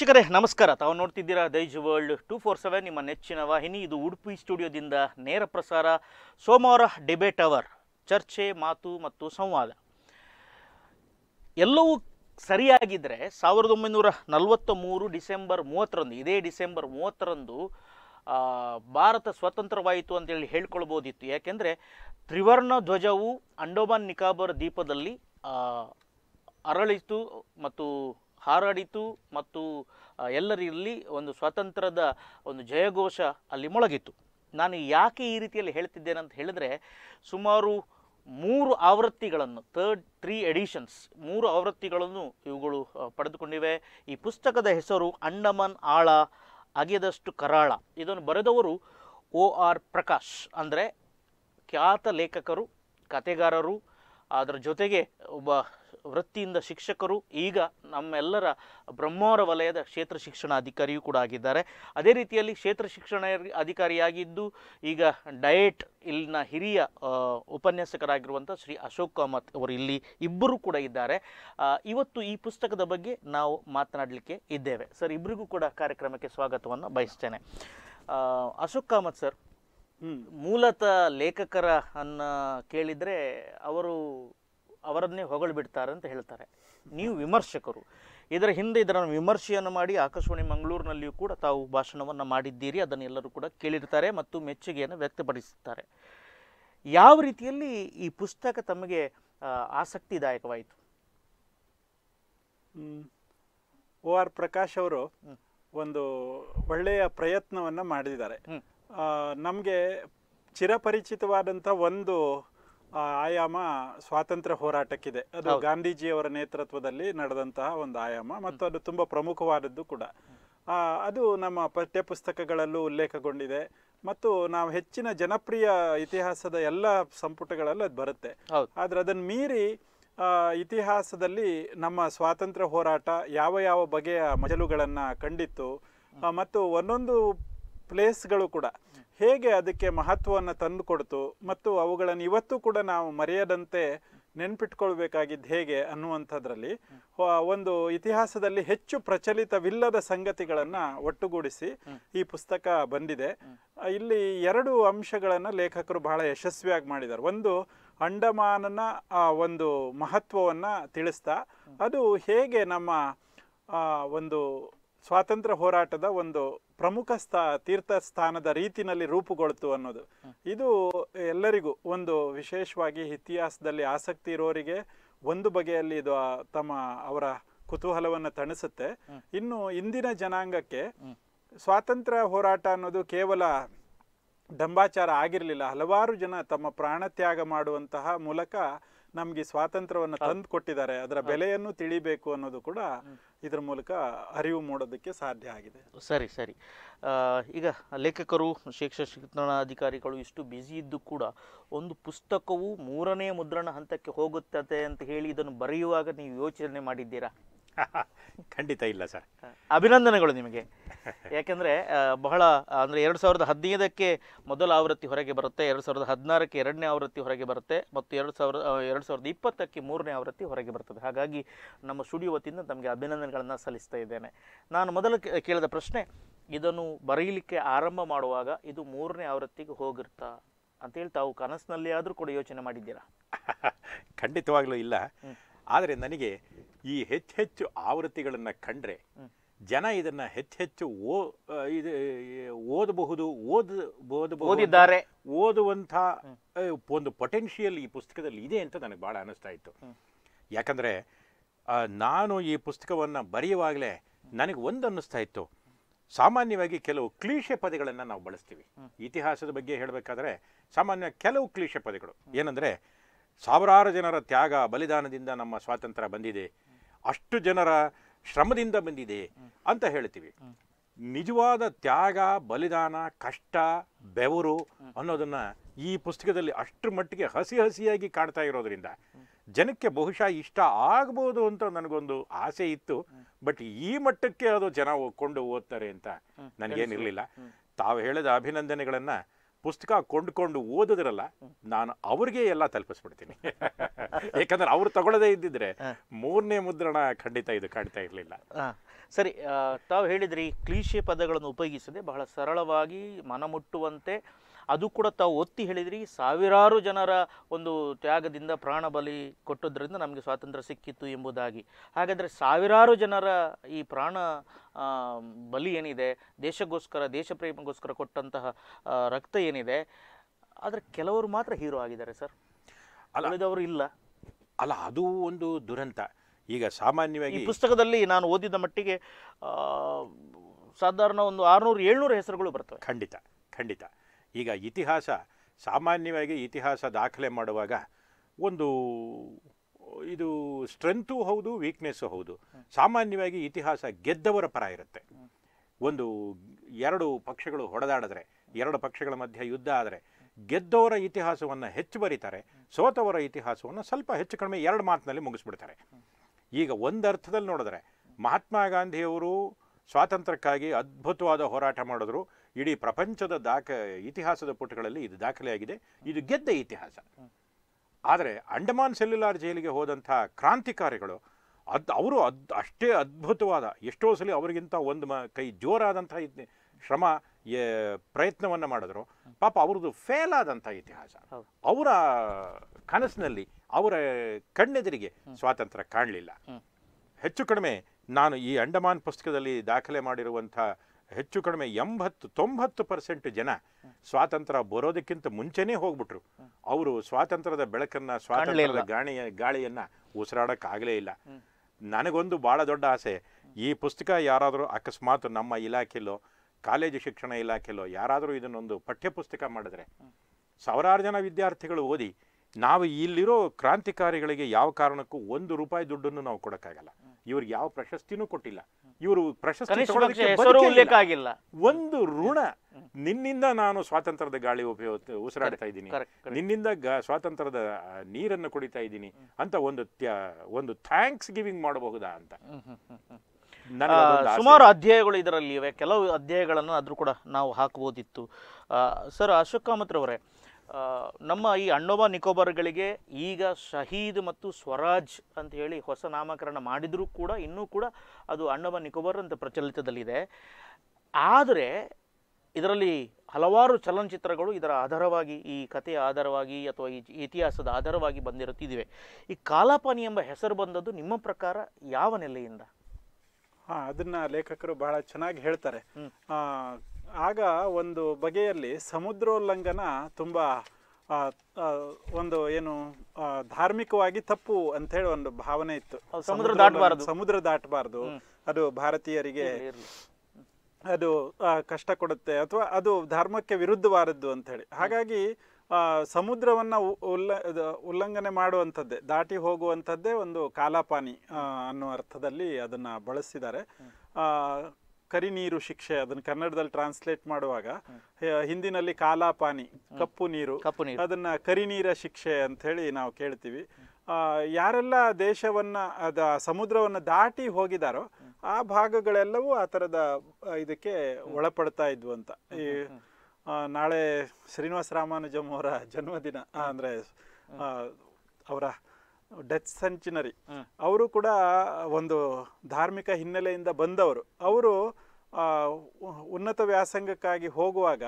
ವೀಕ್ಷಕರೇ ನಮಸ್ಕಾರ ತಾವು ನೋಡ್ತಿದ್ದೀರಾ Daijiworld two four seven ನಿಮ್ಮ ನೆಚ್ಚಿನ ವಾಹಿನಿ ಇದು ಉಡುಪಿ ಸ್ಟುಡಿಯೋದಿಂದ ನೇರ ಪ್ರಸಾರ ಸೋಮವಾರ ಡಿಬೇಟ್ ಅವರ್ ಚರ್ಚೆ ಮಾತು ಮತ್ತು ಸಂವಾದ ಎಲ್ಲವೂ ಸರಿಯಾಗಿದ್ದರೆ ಸಾವಿರದ ಒಂಬೈನೂರ ನಲವತ್ತ ಮೂರು ಡಿಸೆಂಬರ್ ಮೂವತ್ತರಂದು ಇದೇ ಡಿಸೆಂಬರ್ ಮೂವತ್ತರಂದು ಭಾರತ ಸ್ವತಂತ್ರವಾಯಿತು ಅಂತೇಳಿ ಹೇಳ್ಕೊಳ್ಬೋದಿತ್ತು ಯಾಕೆಂದರೆ ತ್ರಿವರ್ಣ ಧ್ವಜವು ಅಂಡೋಮಾನ್ ನಿಕಾಬರ್ ದ್ವೀಪದಲ್ಲಿ ಅರಳಿತು ಮತ್ತು ಹಾರಾಡಿತು ಮತ್ತು ಎಲ್ಲರಲ್ಲಿ ಒಂದು ಸ್ವಾತಂತ್ರ್ಯದ ಒಂದು ಜಯಘೋಷ ಅಲ್ಲಿ ಮೊಳಗಿತು ನಾನು ಯಾಕೆ ಈ ರೀತಿಯಲ್ಲಿ ಹೇಳ್ತಿದ್ದೇನೆ ಅಂತ ಹೇಳಿದರೆ ಸುಮಾರು ಮೂರು ಆವೃತ್ತಿಗಳನ್ನು ತರ್ಡ್ ತ್ರೀ ಎಡಿಷನ್ಸ್ ಮೂರು ಆವೃತ್ತಿಗಳನ್ನು ಇವುಗಳು ಪಡೆದುಕೊಂಡಿವೆ ಈ ಪುಸ್ತಕದ ಹೆಸರು ಅಂಡಮನ್ ಆಳ ಅಗೆದಷ್ಟು ಕರಾಳ ಇದನ್ನು ಬರೆದವರು ಓ ಆರ್ ಪ್ರಕಾಶ್ ಅಂದರೆ ಖ್ಯಾತ ಲೇಖಕರು ಕತೆಗಾರರು ಅದರ ಜೊತೆಗೆ ಒಬ್ಬ ವೃತ್ತಿಯಿಂದ ಶಿಕ್ಷಕರು ಈಗ ನಮ್ಮೆಲ್ಲರ ಬ್ರಹ್ಮೋರ ವಲಯದ ಕ್ಷೇತ್ರ ಶಿಕ್ಷಣಾಧಿಕಾರಿಯೂ ಕೂಡ ಆಗಿದ್ದಾರೆ ಅದೇ ರೀತಿಯಲ್ಲಿ ಕ್ಷೇತ್ರ ಶಿಕ್ಷಣ ಅಧಿಕಾರಿಯಾಗಿದ್ದು ಈಗ ಡಯಟ್ ಇಲ್ಲಿನ ಹಿರಿಯ ಉಪನ್ಯಾಸಕರಾಗಿರುವಂಥ ಶ್ರೀ ಅಶೋಕ್ ಕಾಮತ್ ಅವರು ಇಲ್ಲಿ ಇಬ್ಬರು ಕೂಡ ಇದ್ದಾರೆ ಇವತ್ತು ಈ ಪುಸ್ತಕದ ಬಗ್ಗೆ ನಾವು ಮಾತನಾಡಲಿಕ್ಕೆ ಇದ್ದೇವೆ ಸರ್ ಇಬ್ಬರಿಗೂ ಕೂಡ ಕಾರ್ಯಕ್ರಮಕ್ಕೆ ಸ್ವಾಗತವನ್ನು ಬಯಸ್ತೇನೆ ಅಶೋಕ್ ಕಾಮತ್ ಸರ್ ಮೂಲತಃ ಲೇಖಕರ ಅನ್ನ ಕೇಳಿದರೆ ಅವರು ಅವರನ್ನೇ ಹೊಗಳ್ಬಿಡ್ತಾರೆ ಅಂತ ಹೇಳ್ತಾರೆ ನೀವು ವಿಮರ್ಶಕರು ಇದರ ಹಿಂದೆ ಇದರ ವಿಮರ್ಶೆಯನ್ನು ಮಾಡಿ ಆಕಾಶವಾಣಿ ಮಂಗಳೂರಿನಲ್ಲಿಯೂ ಕೂಡ ತಾವು ಭಾಷಣವನ್ನು ಮಾಡಿದ್ದೀರಿ ಅದನ್ನು ಎಲ್ಲರೂ ಕೂಡ ಕೇಳಿರ್ತಾರೆ ಮತ್ತು ಮೆಚ್ಚುಗೆಯನ್ನು ವ್ಯಕ್ತಪಡಿಸುತ್ತಾರೆ ಯಾವ ರೀತಿಯಲ್ಲಿ ಈ ಪುಸ್ತಕ ತಮಗೆ ಆಸಕ್ತಿದಾಯಕವಾಯಿತು ಓ ಆರ್ ಪ್ರಕಾಶ್ ಅವರು ಒಂದು ಒಳ್ಳೆಯ ಪ್ರಯತ್ನವನ್ನು ಮಾಡಿದ್ದಾರೆ ನಮಗೆ ಚಿರಪರಿಚಿತವಾದಂಥ ಒಂದು ಆಯಾಮ ಸ್ವಾತಂತ್ರ್ಯ ಹೋರಾಟಕ್ಕಿದೆ ಅದು ಗಾಂಧೀಜಿಯವರ ನೇತೃತ್ವದಲ್ಲಿ ನಡೆದಂತಹ ಒಂದು ಆಯಾಮ ಮತ್ತು ಅದು ತುಂಬ ಪ್ರಮುಖವಾದದ್ದು ಕೂಡ ಅದು ನಮ್ಮ ಪಠ್ಯಪುಸ್ತಕಗಳಲ್ಲೂ ಉಲ್ಲೇಖಗೊಂಡಿದೆ ಮತ್ತು ನಾವು ಹೆಚ್ಚಿನ ಜನಪ್ರಿಯ ಇತಿಹಾಸದ ಎಲ್ಲ ಸಂಪುಟಗಳಲ್ಲೂ ಅದು ಬರುತ್ತೆ ಆದರೆ ಅದನ್ನು ಮೀರಿ ಇತಿಹಾಸದಲ್ಲಿ ನಮ್ಮ ಸ್ವಾತಂತ್ರ್ಯ ಹೋರಾಟ ಯಾವ ಯಾವ ಬಗೆಯ ಮಜಲುಗಳನ್ನು ಕಂಡಿತ್ತು ಮತ್ತು ಒಂದೊಂದು ಪ್ಲೇಸ್ಗಳು ಕೂಡ ಹೇಗೆ ಅದಕ್ಕೆ ಮಹತ್ವವನ್ನು ತಂದುಕೊಡ್ತು ಮತ್ತು ಅವುಗಳನ್ನು ಇವತ್ತು ಕೂಡ ನಾವು ಮರೆಯದಂತೆ ನೆನ್ಪಿಟ್ಕೊಳ್ಬೇಕಾಗಿದ್ದು ಹೇಗೆ ಅನ್ನುವಂಥದ್ರಲ್ಲಿ ಒಂದು ಇತಿಹಾಸದಲ್ಲಿ ಹೆಚ್ಚು ಪ್ರಚಲಿತವಿಲ್ಲದ ಸಂಗತಿಗಳನ್ನು ಒಟ್ಟುಗೂಡಿಸಿ ಈ ಪುಸ್ತಕ ಬಂದಿದೆ ಇಲ್ಲಿ ಎರಡು ಅಂಶಗಳನ್ನು ಲೇಖಕರು ಬಹಳ ಯಶಸ್ವಿಯಾಗಿ ಮಾಡಿದ್ದಾರೆ ಒಂದು ಅಂಡಮಾನನ ಆ ಒಂದು ಮಹತ್ವವನ್ನು ತಿಳಿಸ್ತಾ ಅದು ಹೇಗೆ ನಮ್ಮ ಒಂದು ಸ್ವಾತಂತ್ರ್ಯ ಹೋರಾಟದ ಒಂದು ಪ್ರಮುಖ ಸ್ಥಾ ತೀರ್ಥ ಸ್ಥಾನದ ರೀತಿನಲ್ಲಿ ರೂಪುಗೊಳ್ತು ಅನ್ನೋದು ಇದು ಎಲ್ಲರಿಗೂ ಒಂದು ವಿಶೇಷವಾಗಿ ಇತಿಹಾಸದಲ್ಲಿ ಆಸಕ್ತಿ ಇರೋರಿಗೆ ಒಂದು ಬಗೆಯಲ್ಲಿ ಇದು ತಮ್ಮ ಅವರ ಕುತೂಹಲವನ್ನು ತಣಿಸುತ್ತೆ ಇನ್ನು ಇಂದಿನ ಜನಾಂಗಕ್ಕೆ ಸ್ವಾತಂತ್ರ್ಯ ಹೋರಾಟ ಅನ್ನೋದು ಕೇವಲ ಡಂಬಾಚಾರ ಆಗಿರಲಿಲ್ಲ ಹಲವಾರು ಜನ ತಮ್ಮ ಪ್ರಾಣ ತ್ಯಾಗ ಮಾಡುವಂತಹ ಮೂಲಕ ನಮಗೆ ಸ್ವಾತಂತ್ರ್ಯವನ್ನು ತಂದು ಕೊಟ್ಟಿದ್ದಾರೆ ಅದರ ಬೆಲೆಯನ್ನು ತಿಳಿಬೇಕು ಅನ್ನೋದು ಕೂಡ ಇದರ ಮೂಲಕ ಅರಿವು ಮೂಡೋದಕ್ಕೆ ಸಾಧ್ಯ ಆಗಿದೆ ಸರಿ ಸರಿ ಈಗ ಲೇಖಕರು ಶಿಕ್ಷಣ ಶಿಕ್ಷಣಾಧಿಕಾರಿಗಳು ಇಷ್ಟು ಬ್ಯುಸಿ ಇದ್ದು ಕೂಡ ಒಂದು ಪುಸ್ತಕವು ಮೂರನೇ ಮುದ್ರಣ ಹಂತಕ್ಕೆ ಹೋಗುತ್ತದೆ ಅಂತ ಹೇಳಿ ಇದನ್ನು ಬರೆಯುವಾಗ ನೀವು ಯೋಚನೆ ಮಾಡಿದ್ದೀರಾ ಖಂಡಿತ ಇಲ್ಲ ಸರ್ ಅಭಿನಂದನೆಗಳು ನಿಮಗೆ ಯಾಕೆಂದರೆ ಬಹಳ ಅಂದರೆ ಎರಡು ಸಾವಿರದ ಹದಿನೈದಕ್ಕೆ ಮೊದಲ ಆವೃತ್ತಿ ಹೊರಗೆ ಬರುತ್ತೆ ಎರಡು ಸಾವಿರದ ಹದಿನಾರಕ್ಕೆ ಎರಡನೇ ಆವೃತ್ತಿ ಹೊರಗೆ ಬರುತ್ತೆ ಮತ್ತು ಎರಡು ಸಾವಿರದ ಎರಡು ಸಾವಿರದ ಇಪ್ಪತ್ತಕ್ಕೆ ಮೂರನೇ ಆವೃತ್ತಿ ಹೊರಗೆ ಬರ್ತದೆ ಹಾಗಾಗಿ ನಮ್ಮ ಸ್ಟುಡಿಯೋ ವತಿಯಿಂದ ಅಭಿನಂದನೆಗಳನ್ನು ಸಲ್ಲಿಸ್ತಾ ಇದ್ದೇನೆ ನಾನು ಮೊದಲು ಕೇಳಿದ ಪ್ರಶ್ನೆ ಇದನ್ನು ಬರೆಯಲಿಕ್ಕೆ ಆರಂಭ ಮಾಡುವಾಗ ಇದು ಮೂರನೇ ಆವೃತ್ತಿಗೆ ಹೋಗಿರ್ತಾ ಅಂತೇಳಿ ತಾವು ಕನಸಿನಲ್ಲಿ ಆದರೂ ಕೂಡ ಯೋಚನೆ ಮಾಡಿದ್ದೀರಾ ಖಂಡಿತವಾಗಲೂ ಇಲ್ಲ ಆದರೆ ನನಗೆ ಈ ಹೆಚ್ಚೆಚ್ಚು ಆವೃತ್ತಿಗಳನ್ನು ಕಂಡ್ರೆ ಜನ ಇದನ್ನ ಹೆಚ್ಚೆಚ್ಚು ಓ ಇದು ಓದಬಹುದು ಓದ ಓದಿದ್ದಾರೆ ಓದುವಂಥ ಒಂದು ಪೊಟೆನ್ಷಿಯಲ್ ಈ ಪುಸ್ತಕದಲ್ಲಿ ಇದೆ ಅಂತ ನನಗೆ ಭಾಳ ಅನಿಸ್ತಾ ಇತ್ತು ಯಾಕಂದರೆ ನಾನು ಈ ಪುಸ್ತಕವನ್ನು ಬರೆಯುವಾಗಲೇ ನನಗೆ ಒಂದು ಅನ್ನಿಸ್ತಾ ಇತ್ತು ಸಾಮಾನ್ಯವಾಗಿ ಕೆಲವು ಕ್ಲೀಶೆ ಪದಗಳನ್ನು ನಾವು ಬಳಸ್ತೀವಿ ಇತಿಹಾಸದ ಬಗ್ಗೆ ಹೇಳಬೇಕಾದ್ರೆ ಸಾಮಾನ್ಯ ಕೆಲವು ಕ್ಲೀಶೆ ಪದಗಳು ಏನಂದರೆ ಸಾವಿರಾರು ಜನರ ತ್ಯಾಗ ಬಲಿದಾನದಿಂದ ನಮ್ಮ ಸ್ವಾತಂತ್ರ್ಯ ಬಂದಿದೆ ಅಷ್ಟು ಜನರ ಶ್ರಮದಿಂದ ಬಂದಿದೆ ಅಂತ ಹೇಳ್ತೀವಿ ನಿಜವಾದ ತ್ಯಾಗ ಬಲಿದಾನ ಕಷ್ಟ ಬೆವರು ಅನ್ನೋದನ್ನು ಈ ಪುಸ್ತಕದಲ್ಲಿ ಅಷ್ಟರ ಮಟ್ಟಿಗೆ ಹಸಿ ಹಸಿಯಾಗಿ ಕಾಣ್ತಾ ಇರೋದ್ರಿಂದ ಜನಕ್ಕೆ ಬಹುಶಃ ಇಷ್ಟ ಆಗ್ಬೋದು ಅಂತ ನನಗೊಂದು ಆಸೆ ಇತ್ತು ಬಟ್ ಈ ಮಟ್ಟಕ್ಕೆ ಅದು ಜನ ಕೊಂಡು ಓದ್ತಾರೆ ಅಂತ ನನಗೇನಿರಲಿಲ್ಲ ತಾವು ಹೇಳಿದ ಅಭಿನಂದನೆಗಳನ್ನು ಪುಸ್ತಕ ಕೊಂಡ್ಕೊಂಡು ಓದಿದ್ರಲ್ಲ ನಾನು ಅವ್ರಿಗೆ ಎಲ್ಲ ತಲುಪಿಸ್ಬಿಡ್ತೀನಿ ಯಾಕಂದ್ರೆ ಅವ್ರು ತಗೊಳ್ಳದೇ ಇದ್ದಿದ್ರೆ ಮೂರನೇ ಮುದ್ರಣ ಖಂಡಿತ ಇದು ಕಾಣ್ತಾ ಇರಲಿಲ್ಲ ಸರಿ ತಾವು ಹೇಳಿದ್ರಿ ಕ್ಲೀಶೆ ಪದಗಳನ್ನು ಉಪಯೋಗಿಸದೆ ಬಹಳ ಸರಳವಾಗಿ ಮನಮುಟ್ಟುವಂತೆ ಅದು ಕೂಡ ತಾವು ಒತ್ತಿ ಹೇಳಿದ್ರಿ ಸಾವಿರಾರು ಜನರ ಒಂದು ತ್ಯಾಗದಿಂದ ಪ್ರಾಣ ಬಲಿ ಕೊಟ್ಟದ್ರಿಂದ ನಮಗೆ ಸ್ವಾತಂತ್ರ್ಯ ಸಿಕ್ಕಿತ್ತು ಎಂಬುದಾಗಿ ಹಾಗಾದರೆ ಸಾವಿರಾರು ಜನರ ಈ ಪ್ರಾಣ ಬಲಿ ಏನಿದೆ ದೇಶಗೋಸ್ಕರ ದೇಶ ಪ್ರೇಮಗೋಸ್ಕರ ಕೊಟ್ಟಂತಹ ರಕ್ತ ಏನಿದೆ ಆದರೆ ಕೆಲವರು ಮಾತ್ರ ಹೀರೋ ಆಗಿದ್ದಾರೆ ಸರ್ ಅಲ್ಲದವರು ಇಲ್ಲ ಅಲ್ಲ ಅದು ಒಂದು ದುರಂತ ಈಗ ಸಾಮಾನ್ಯವಾಗಿ ಪುಸ್ತಕದಲ್ಲಿ ನಾನು ಓದಿದ ಮಟ್ಟಿಗೆ ಸಾಧಾರಣ ಒಂದು ಆರುನೂರು ಏಳ್ನೂರು ಹೆಸರುಗಳು ಬರ್ತವೆ ಖಂಡಿತ ಖಂಡಿತ ಈಗ ಇತಿಹಾಸ ಸಾಮಾನ್ಯವಾಗಿ ಇತಿಹಾಸ ದಾಖಲೆ ಮಾಡುವಾಗ ಒಂದು ಇದು ಸ್ಟ್ರೆಂತು ಹೌದು ವೀಕ್ನೆಸ್ಸು ಹೌದು ಸಾಮಾನ್ಯವಾಗಿ ಇತಿಹಾಸ ಗೆದ್ದವರ ಪರ ಇರುತ್ತೆ ಒಂದು ಎರಡು ಪಕ್ಷಗಳು ಹೊಡೆದಾಡಿದ್ರೆ ಎರಡು ಪಕ್ಷಗಳ ಮಧ್ಯೆ ಯುದ್ಧ ಆದರೆ ಗೆದ್ದವರ ಇತಿಹಾಸವನ್ನು ಹೆಚ್ಚು ಬರೀತಾರೆ ಸೋತವರ ಇತಿಹಾಸವನ್ನು ಸ್ವಲ್ಪ ಹೆಚ್ಚು ಕಡಿಮೆ ಎರಡು ಮಾತಿನಲ್ಲಿ ಮುಗಿಸ್ಬಿಡ್ತಾರೆ ಈಗ ಒಂದು ಅರ್ಥದಲ್ಲಿ ನೋಡಿದ್ರೆ ಮಹಾತ್ಮ ಗಾಂಧಿಯವರು ಸ್ವಾತಂತ್ರ್ಯಕ್ಕಾಗಿ ಅದ್ಭುತವಾದ ಹೋರಾಟ ಮಾಡಿದ್ರು ಇಡೀ ಪ್ರಪಂಚದ ದಾಖ ಇತಿಹಾಸದ ಪುಟಗಳಲ್ಲಿ ಇದು ದಾಖಲೆಯಾಗಿದೆ ಇದು ಗೆದ್ದ ಇತಿಹಾಸ ಆದರೆ ಅಂಡಮಾನ್ ಸೆಲ್ಯುಲಾರ್ ಜೈಲಿಗೆ ಹೋದಂಥ ಕ್ರಾಂತಿಕಾರಿಗಳು ಅದ್ ಅವರು ಅದ್ ಅಷ್ಟೇ ಅದ್ಭುತವಾದ ಎಷ್ಟೋ ಸಲ ಅವರಿಗಿಂತ ಒಂದು ಮ ಕೈ ಜೋರಾದಂಥ ಶ್ರಮ ಪ್ರಯತ್ನವನ್ನು ಮಾಡಿದ್ರು ಪಾಪ ಅವ್ರದ್ದು ಫೇಲ್ ಆದಂಥ ಇತಿಹಾಸ ಅವರ ಕನಸಿನಲ್ಲಿ ಅವರ ಕಣ್ಣೆದುರಿಗೆ ಸ್ವಾತಂತ್ರ್ಯ ಕಾಣಲಿಲ್ಲ ಹೆಚ್ಚು ಕಡಿಮೆ ನಾನು ಈ ಅಂಡಮಾನ್ ಪುಸ್ತಕದಲ್ಲಿ ದಾಖಲೆ ಮಾಡಿರುವಂಥ ಹೆಚ್ಚು ಕಡಿಮೆ ಎಂಬತ್ತು ತೊಂಬತ್ತು ಪರ್ಸೆಂಟ್ ಜನ ಸ್ವಾತಂತ್ರ್ಯ ಬರೋದಕ್ಕಿಂತ ಮುಂಚೆನೇ ಹೋಗ್ಬಿಟ್ರು ಅವರು ಸ್ವಾತಂತ್ರ್ಯದ ಬೆಳಕನ್ನು ಸ್ವಾತಂತ್ರ್ಯದ ಗಾಳಿಯನ್ನ ಗಾಳಿಯನ್ನು ಉಸಿರಾಡೋಕ್ಕಾಗಲೇ ಇಲ್ಲ ನನಗೊಂದು ಬಹಳ ದೊಡ್ಡ ಆಸೆ ಈ ಪುಸ್ತಕ ಯಾರಾದರೂ ಅಕಸ್ಮಾತ್ ನಮ್ಮ ಇಲಾಖೆಲೋ ಕಾಲೇಜು ಶಿಕ್ಷಣ ಇಲಾಖೆಲೋ ಯಾರಾದರೂ ಇದನ್ನೊಂದು ಪಠ್ಯಪುಸ್ತಕ ಮಾಡಿದ್ರೆ ಸಾವಿರಾರು ಜನ ವಿದ್ಯಾರ್ಥಿಗಳು ಓದಿ ನಾವು ಇಲ್ಲಿರೋ ಕ್ರಾಂತಿಕಾರಿಗಳಿಗೆ ಯಾವ ಕಾರಣಕ್ಕೂ ಒಂದು ರೂಪಾಯಿ ದುಡ್ಡನ್ನು ನಾವು ಕೊಡೋಕ್ಕಾಗಲ್ಲ ಇವ್ರಿಗೆ ಯಾವ ಪ್ರಶಸ್ತಿನೂ ಕೊಟ್ಟಿಲ್ಲ ಇವರು ಪ್ರಶಸ್ತಿ ಆಗಿಲ್ಲ ಒಂದು ಋಣ ನಿನ್ನಿಂದ ನಾನು ಸ್ವಾತಂತ್ರ್ಯದ ಗಾಳಿ ಉಪಯೋಗ ಉಸಿರಾಡ್ತಾ ಇದ್ದೀನಿ ನಿನ್ನಿಂದ ಸ್ವಾತಂತ್ರ್ಯದ ನೀರನ್ನು ಕುಡಿತಾ ಇದ್ದೀನಿ ಅಂತ ಒಂದು ಒಂದು ಥ್ಯಾಂಕ್ಸ್ ಗಿವಿಂಗ್ ಮಾಡಬಹುದಾ ಅಂತ ಸುಮಾರು ಅಧ್ಯಾಯಗಳು ಇದರಲ್ಲಿ ಇವೆ ಕೆಲವು ಅಧ್ಯಾಯಗಳನ್ನು ಆದರೂ ಕೂಡ ನಾವು ಹಾಕಬಹುದಿತ್ತು ಸರ್ ಅಶೋಕ್ ಕಾಮತ್ ರವರೇ ನಮ್ಮ ಈ ಅಣ್ಣೋಬ ನಿಕೋಬಾರ್ಗಳಿಗೆ ಈಗ ಶಹೀದ್ ಮತ್ತು ಸ್ವರಾಜ್ ಅಂತ ಹೇಳಿ ಹೊಸ ನಾಮಕರಣ ಮಾಡಿದರೂ ಕೂಡ ಇನ್ನೂ ಕೂಡ ಅದು ಅಂಡೋಬಾ ನಿಕೋಬಾರ್ ಅಂತ ಪ್ರಚಲಿತದಲ್ಲಿದೆ ಆದರೆ ಇದರಲ್ಲಿ ಹಲವಾರು ಚಲನಚಿತ್ರಗಳು ಇದರ ಆಧಾರವಾಗಿ ಈ ಕಥೆಯ ಆಧಾರವಾಗಿ ಅಥವಾ ಈ ಇತಿಹಾಸದ ಆಧಾರವಾಗಿ ಬಂದಿರುತ್ತಿವೆ ಈ ಕಾಲಾಪಾನಿ ಎಂಬ ಹೆಸರು ಬಂದದ್ದು ನಿಮ್ಮ ಪ್ರಕಾರ ಯಾವ ನೆಲೆಯಿಂದ ಹಾಂ ಅದನ್ನು ಲೇಖಕರು ಬಹಳ ಚೆನ್ನಾಗಿ ಹೇಳ್ತಾರೆ ಆಗ ಒಂದು ಬಗೆಯಲ್ಲಿ ಸಮುದ್ರೋಲ್ಲಂಘನ ತುಂಬ ಒಂದು ಏನು ಧಾರ್ಮಿಕವಾಗಿ ತಪ್ಪು ಅಂತ ಹೇಳಿ ಒಂದು ಭಾವನೆ ಇತ್ತು ಸಮುದ್ರ ದಾಟಬಾರದು ಸಮುದ್ರ ದಾಟಬಾರದು ಅದು ಭಾರತೀಯರಿಗೆ ಅದು ಕಷ್ಟ ಕೊಡುತ್ತೆ ಅಥವಾ ಅದು ಧರ್ಮಕ್ಕೆ ವಿರುದ್ಧವಾದದ್ದು ಅಂತ ಹೇಳಿ ಹಾಗಾಗಿ ಸಮುದ್ರವನ್ನ ಉಲ್ಲ ಉಲ್ಲಂಘನೆ ಮಾಡುವಂಥದ್ದೇ ದಾಟಿ ಹೋಗುವಂಥದ್ದೇ ಒಂದು ಕಾಲಾಪಾನಿ ಅನ್ನೋ ಅರ್ಥದಲ್ಲಿ ಅದನ್ನ ಬಳಸಿದ್ದಾರೆ ಕರಿ ನೀರು ಶಿಕ್ಷೆ ಅದನ್ನ ಕನ್ನಡದಲ್ಲಿ ಟ್ರಾನ್ಸ್ಲೇಟ್ ಮಾಡುವಾಗ ಹಿಂದಿನಲ್ಲಿ ಕಾಲಾಪಾನಿ ಕಪ್ಪು ನೀರು ಅದನ್ನ ನೀರ ಶಿಕ್ಷೆ ಅಂತ ಹೇಳಿ ನಾವು ಕೇಳ್ತೀವಿ ಯಾರೆಲ್ಲ ದೇಶವನ್ನ ಅದ ಸಮುದ್ರವನ್ನ ದಾಟಿ ಹೋಗಿದಾರೋ ಆ ಭಾಗಗಳೆಲ್ಲವೂ ಆ ತರದ ಇದಕ್ಕೆ ಒಳಪಡ್ತಾ ಇದ್ವು ಅಂತ ಈ ನಾಳೆ ಶ್ರೀನಿವಾಸ ರಾಮಾನುಜಂ ಅವರ ಜನ್ಮದಿನ ಅಂದ್ರೆ ಅವರ ಡಚ್ ಸೆಂಚುನರಿ ಅವರು ಕೂಡ ಒಂದು ಧಾರ್ಮಿಕ ಹಿನ್ನೆಲೆಯಿಂದ ಬಂದವರು ಅವರು ಉನ್ನತ ವ್ಯಾಸಂಗಕ್ಕಾಗಿ ಹೋಗುವಾಗ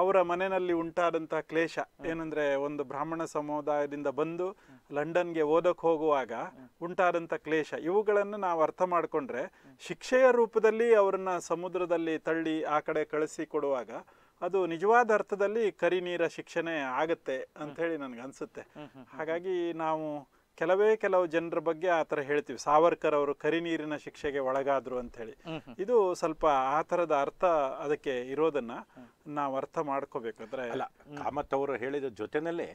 ಅವರ ಮನೆಯಲ್ಲಿ ಉಂಟಾದಂಥ ಕ್ಲೇಶ ಏನಂದ್ರೆ ಒಂದು ಬ್ರಾಹ್ಮಣ ಸಮುದಾಯದಿಂದ ಬಂದು ಲಂಡನ್ಗೆ ಓದಕ್ಕೆ ಹೋಗುವಾಗ ಉಂಟಾದಂಥ ಕ್ಲೇಶ ಇವುಗಳನ್ನು ನಾವು ಅರ್ಥ ಮಾಡಿಕೊಂಡ್ರೆ ಶಿಕ್ಷೆಯ ರೂಪದಲ್ಲಿ ಅವರನ್ನ ಸಮುದ್ರದಲ್ಲಿ ತಳ್ಳಿ ಆ ಕಡೆ ಕಳಿಸಿ ಕೊಡುವಾಗ ಅದು ನಿಜವಾದ ಅರ್ಥದಲ್ಲಿ ಕರಿ ನೀರ ಶಿಕ್ಷಣೆ ಆಗತ್ತೆ ಅಂತ ಹೇಳಿ ನನಗೆ ಅನ್ಸುತ್ತೆ ಹಾಗಾಗಿ ನಾವು ಕೆಲವೇ ಕೆಲವು ಜನರ ಬಗ್ಗೆ ಆ ಥರ ಹೇಳ್ತೀವಿ ಸಾವರ್ಕರ್ ಅವರು ಕರಿ ನೀರಿನ ಶಿಕ್ಷೆಗೆ ಒಳಗಾದ್ರು ಅಂತ ಹೇಳಿ ಇದು ಸ್ವಲ್ಪ ಆ ಥರದ ಅರ್ಥ ಅದಕ್ಕೆ ಇರೋದನ್ನ ನಾವು ಅರ್ಥ ಮಾಡ್ಕೋಬೇಕಂದ್ರೆ ಅಲ್ಲ ಕಾಮತ್ ಅವರು ಹೇಳಿದ ಜೊತೆನಲ್ಲೇ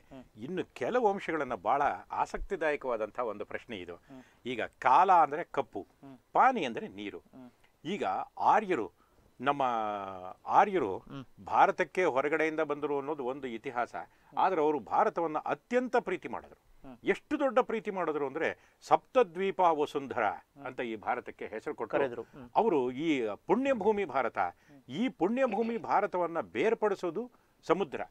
ಇನ್ನು ಕೆಲವು ಅಂಶಗಳನ್ನು ಬಹಳ ಆಸಕ್ತಿದಾಯಕವಾದಂತಹ ಒಂದು ಪ್ರಶ್ನೆ ಇದು ಈಗ ಕಾಲ ಅಂದ್ರೆ ಕಪ್ಪು ಪಾನಿ ಅಂದರೆ ನೀರು ಈಗ ಆರ್ಯರು ನಮ್ಮ ಆರ್ಯರು ಭಾರತಕ್ಕೆ ಹೊರಗಡೆಯಿಂದ ಬಂದರು ಅನ್ನೋದು ಒಂದು ಇತಿಹಾಸ ಆದರೆ ಅವರು ಭಾರತವನ್ನು ಅತ್ಯಂತ ಪ್ರೀತಿ ಮಾಡಿದ್ರು ಎಷ್ಟು ದೊಡ್ಡ ಪ್ರೀತಿ ಮಾಡಿದ್ರು ಅಂದ್ರೆ ಸಪ್ತದ್ವೀಪ ವಸುಂಧರ ಅಂತ ಈ ಭಾರತಕ್ಕೆ ಹೆಸರು ಕೊಟ್ಟರು ಅವರು ಈ ಪುಣ್ಯಭೂಮಿ ಭಾರತ ಈ ಪುಣ್ಯಭೂಮಿ ಭಾರತವನ್ನ ಬೇರ್ಪಡಿಸೋದು ಸಮುದ್ರ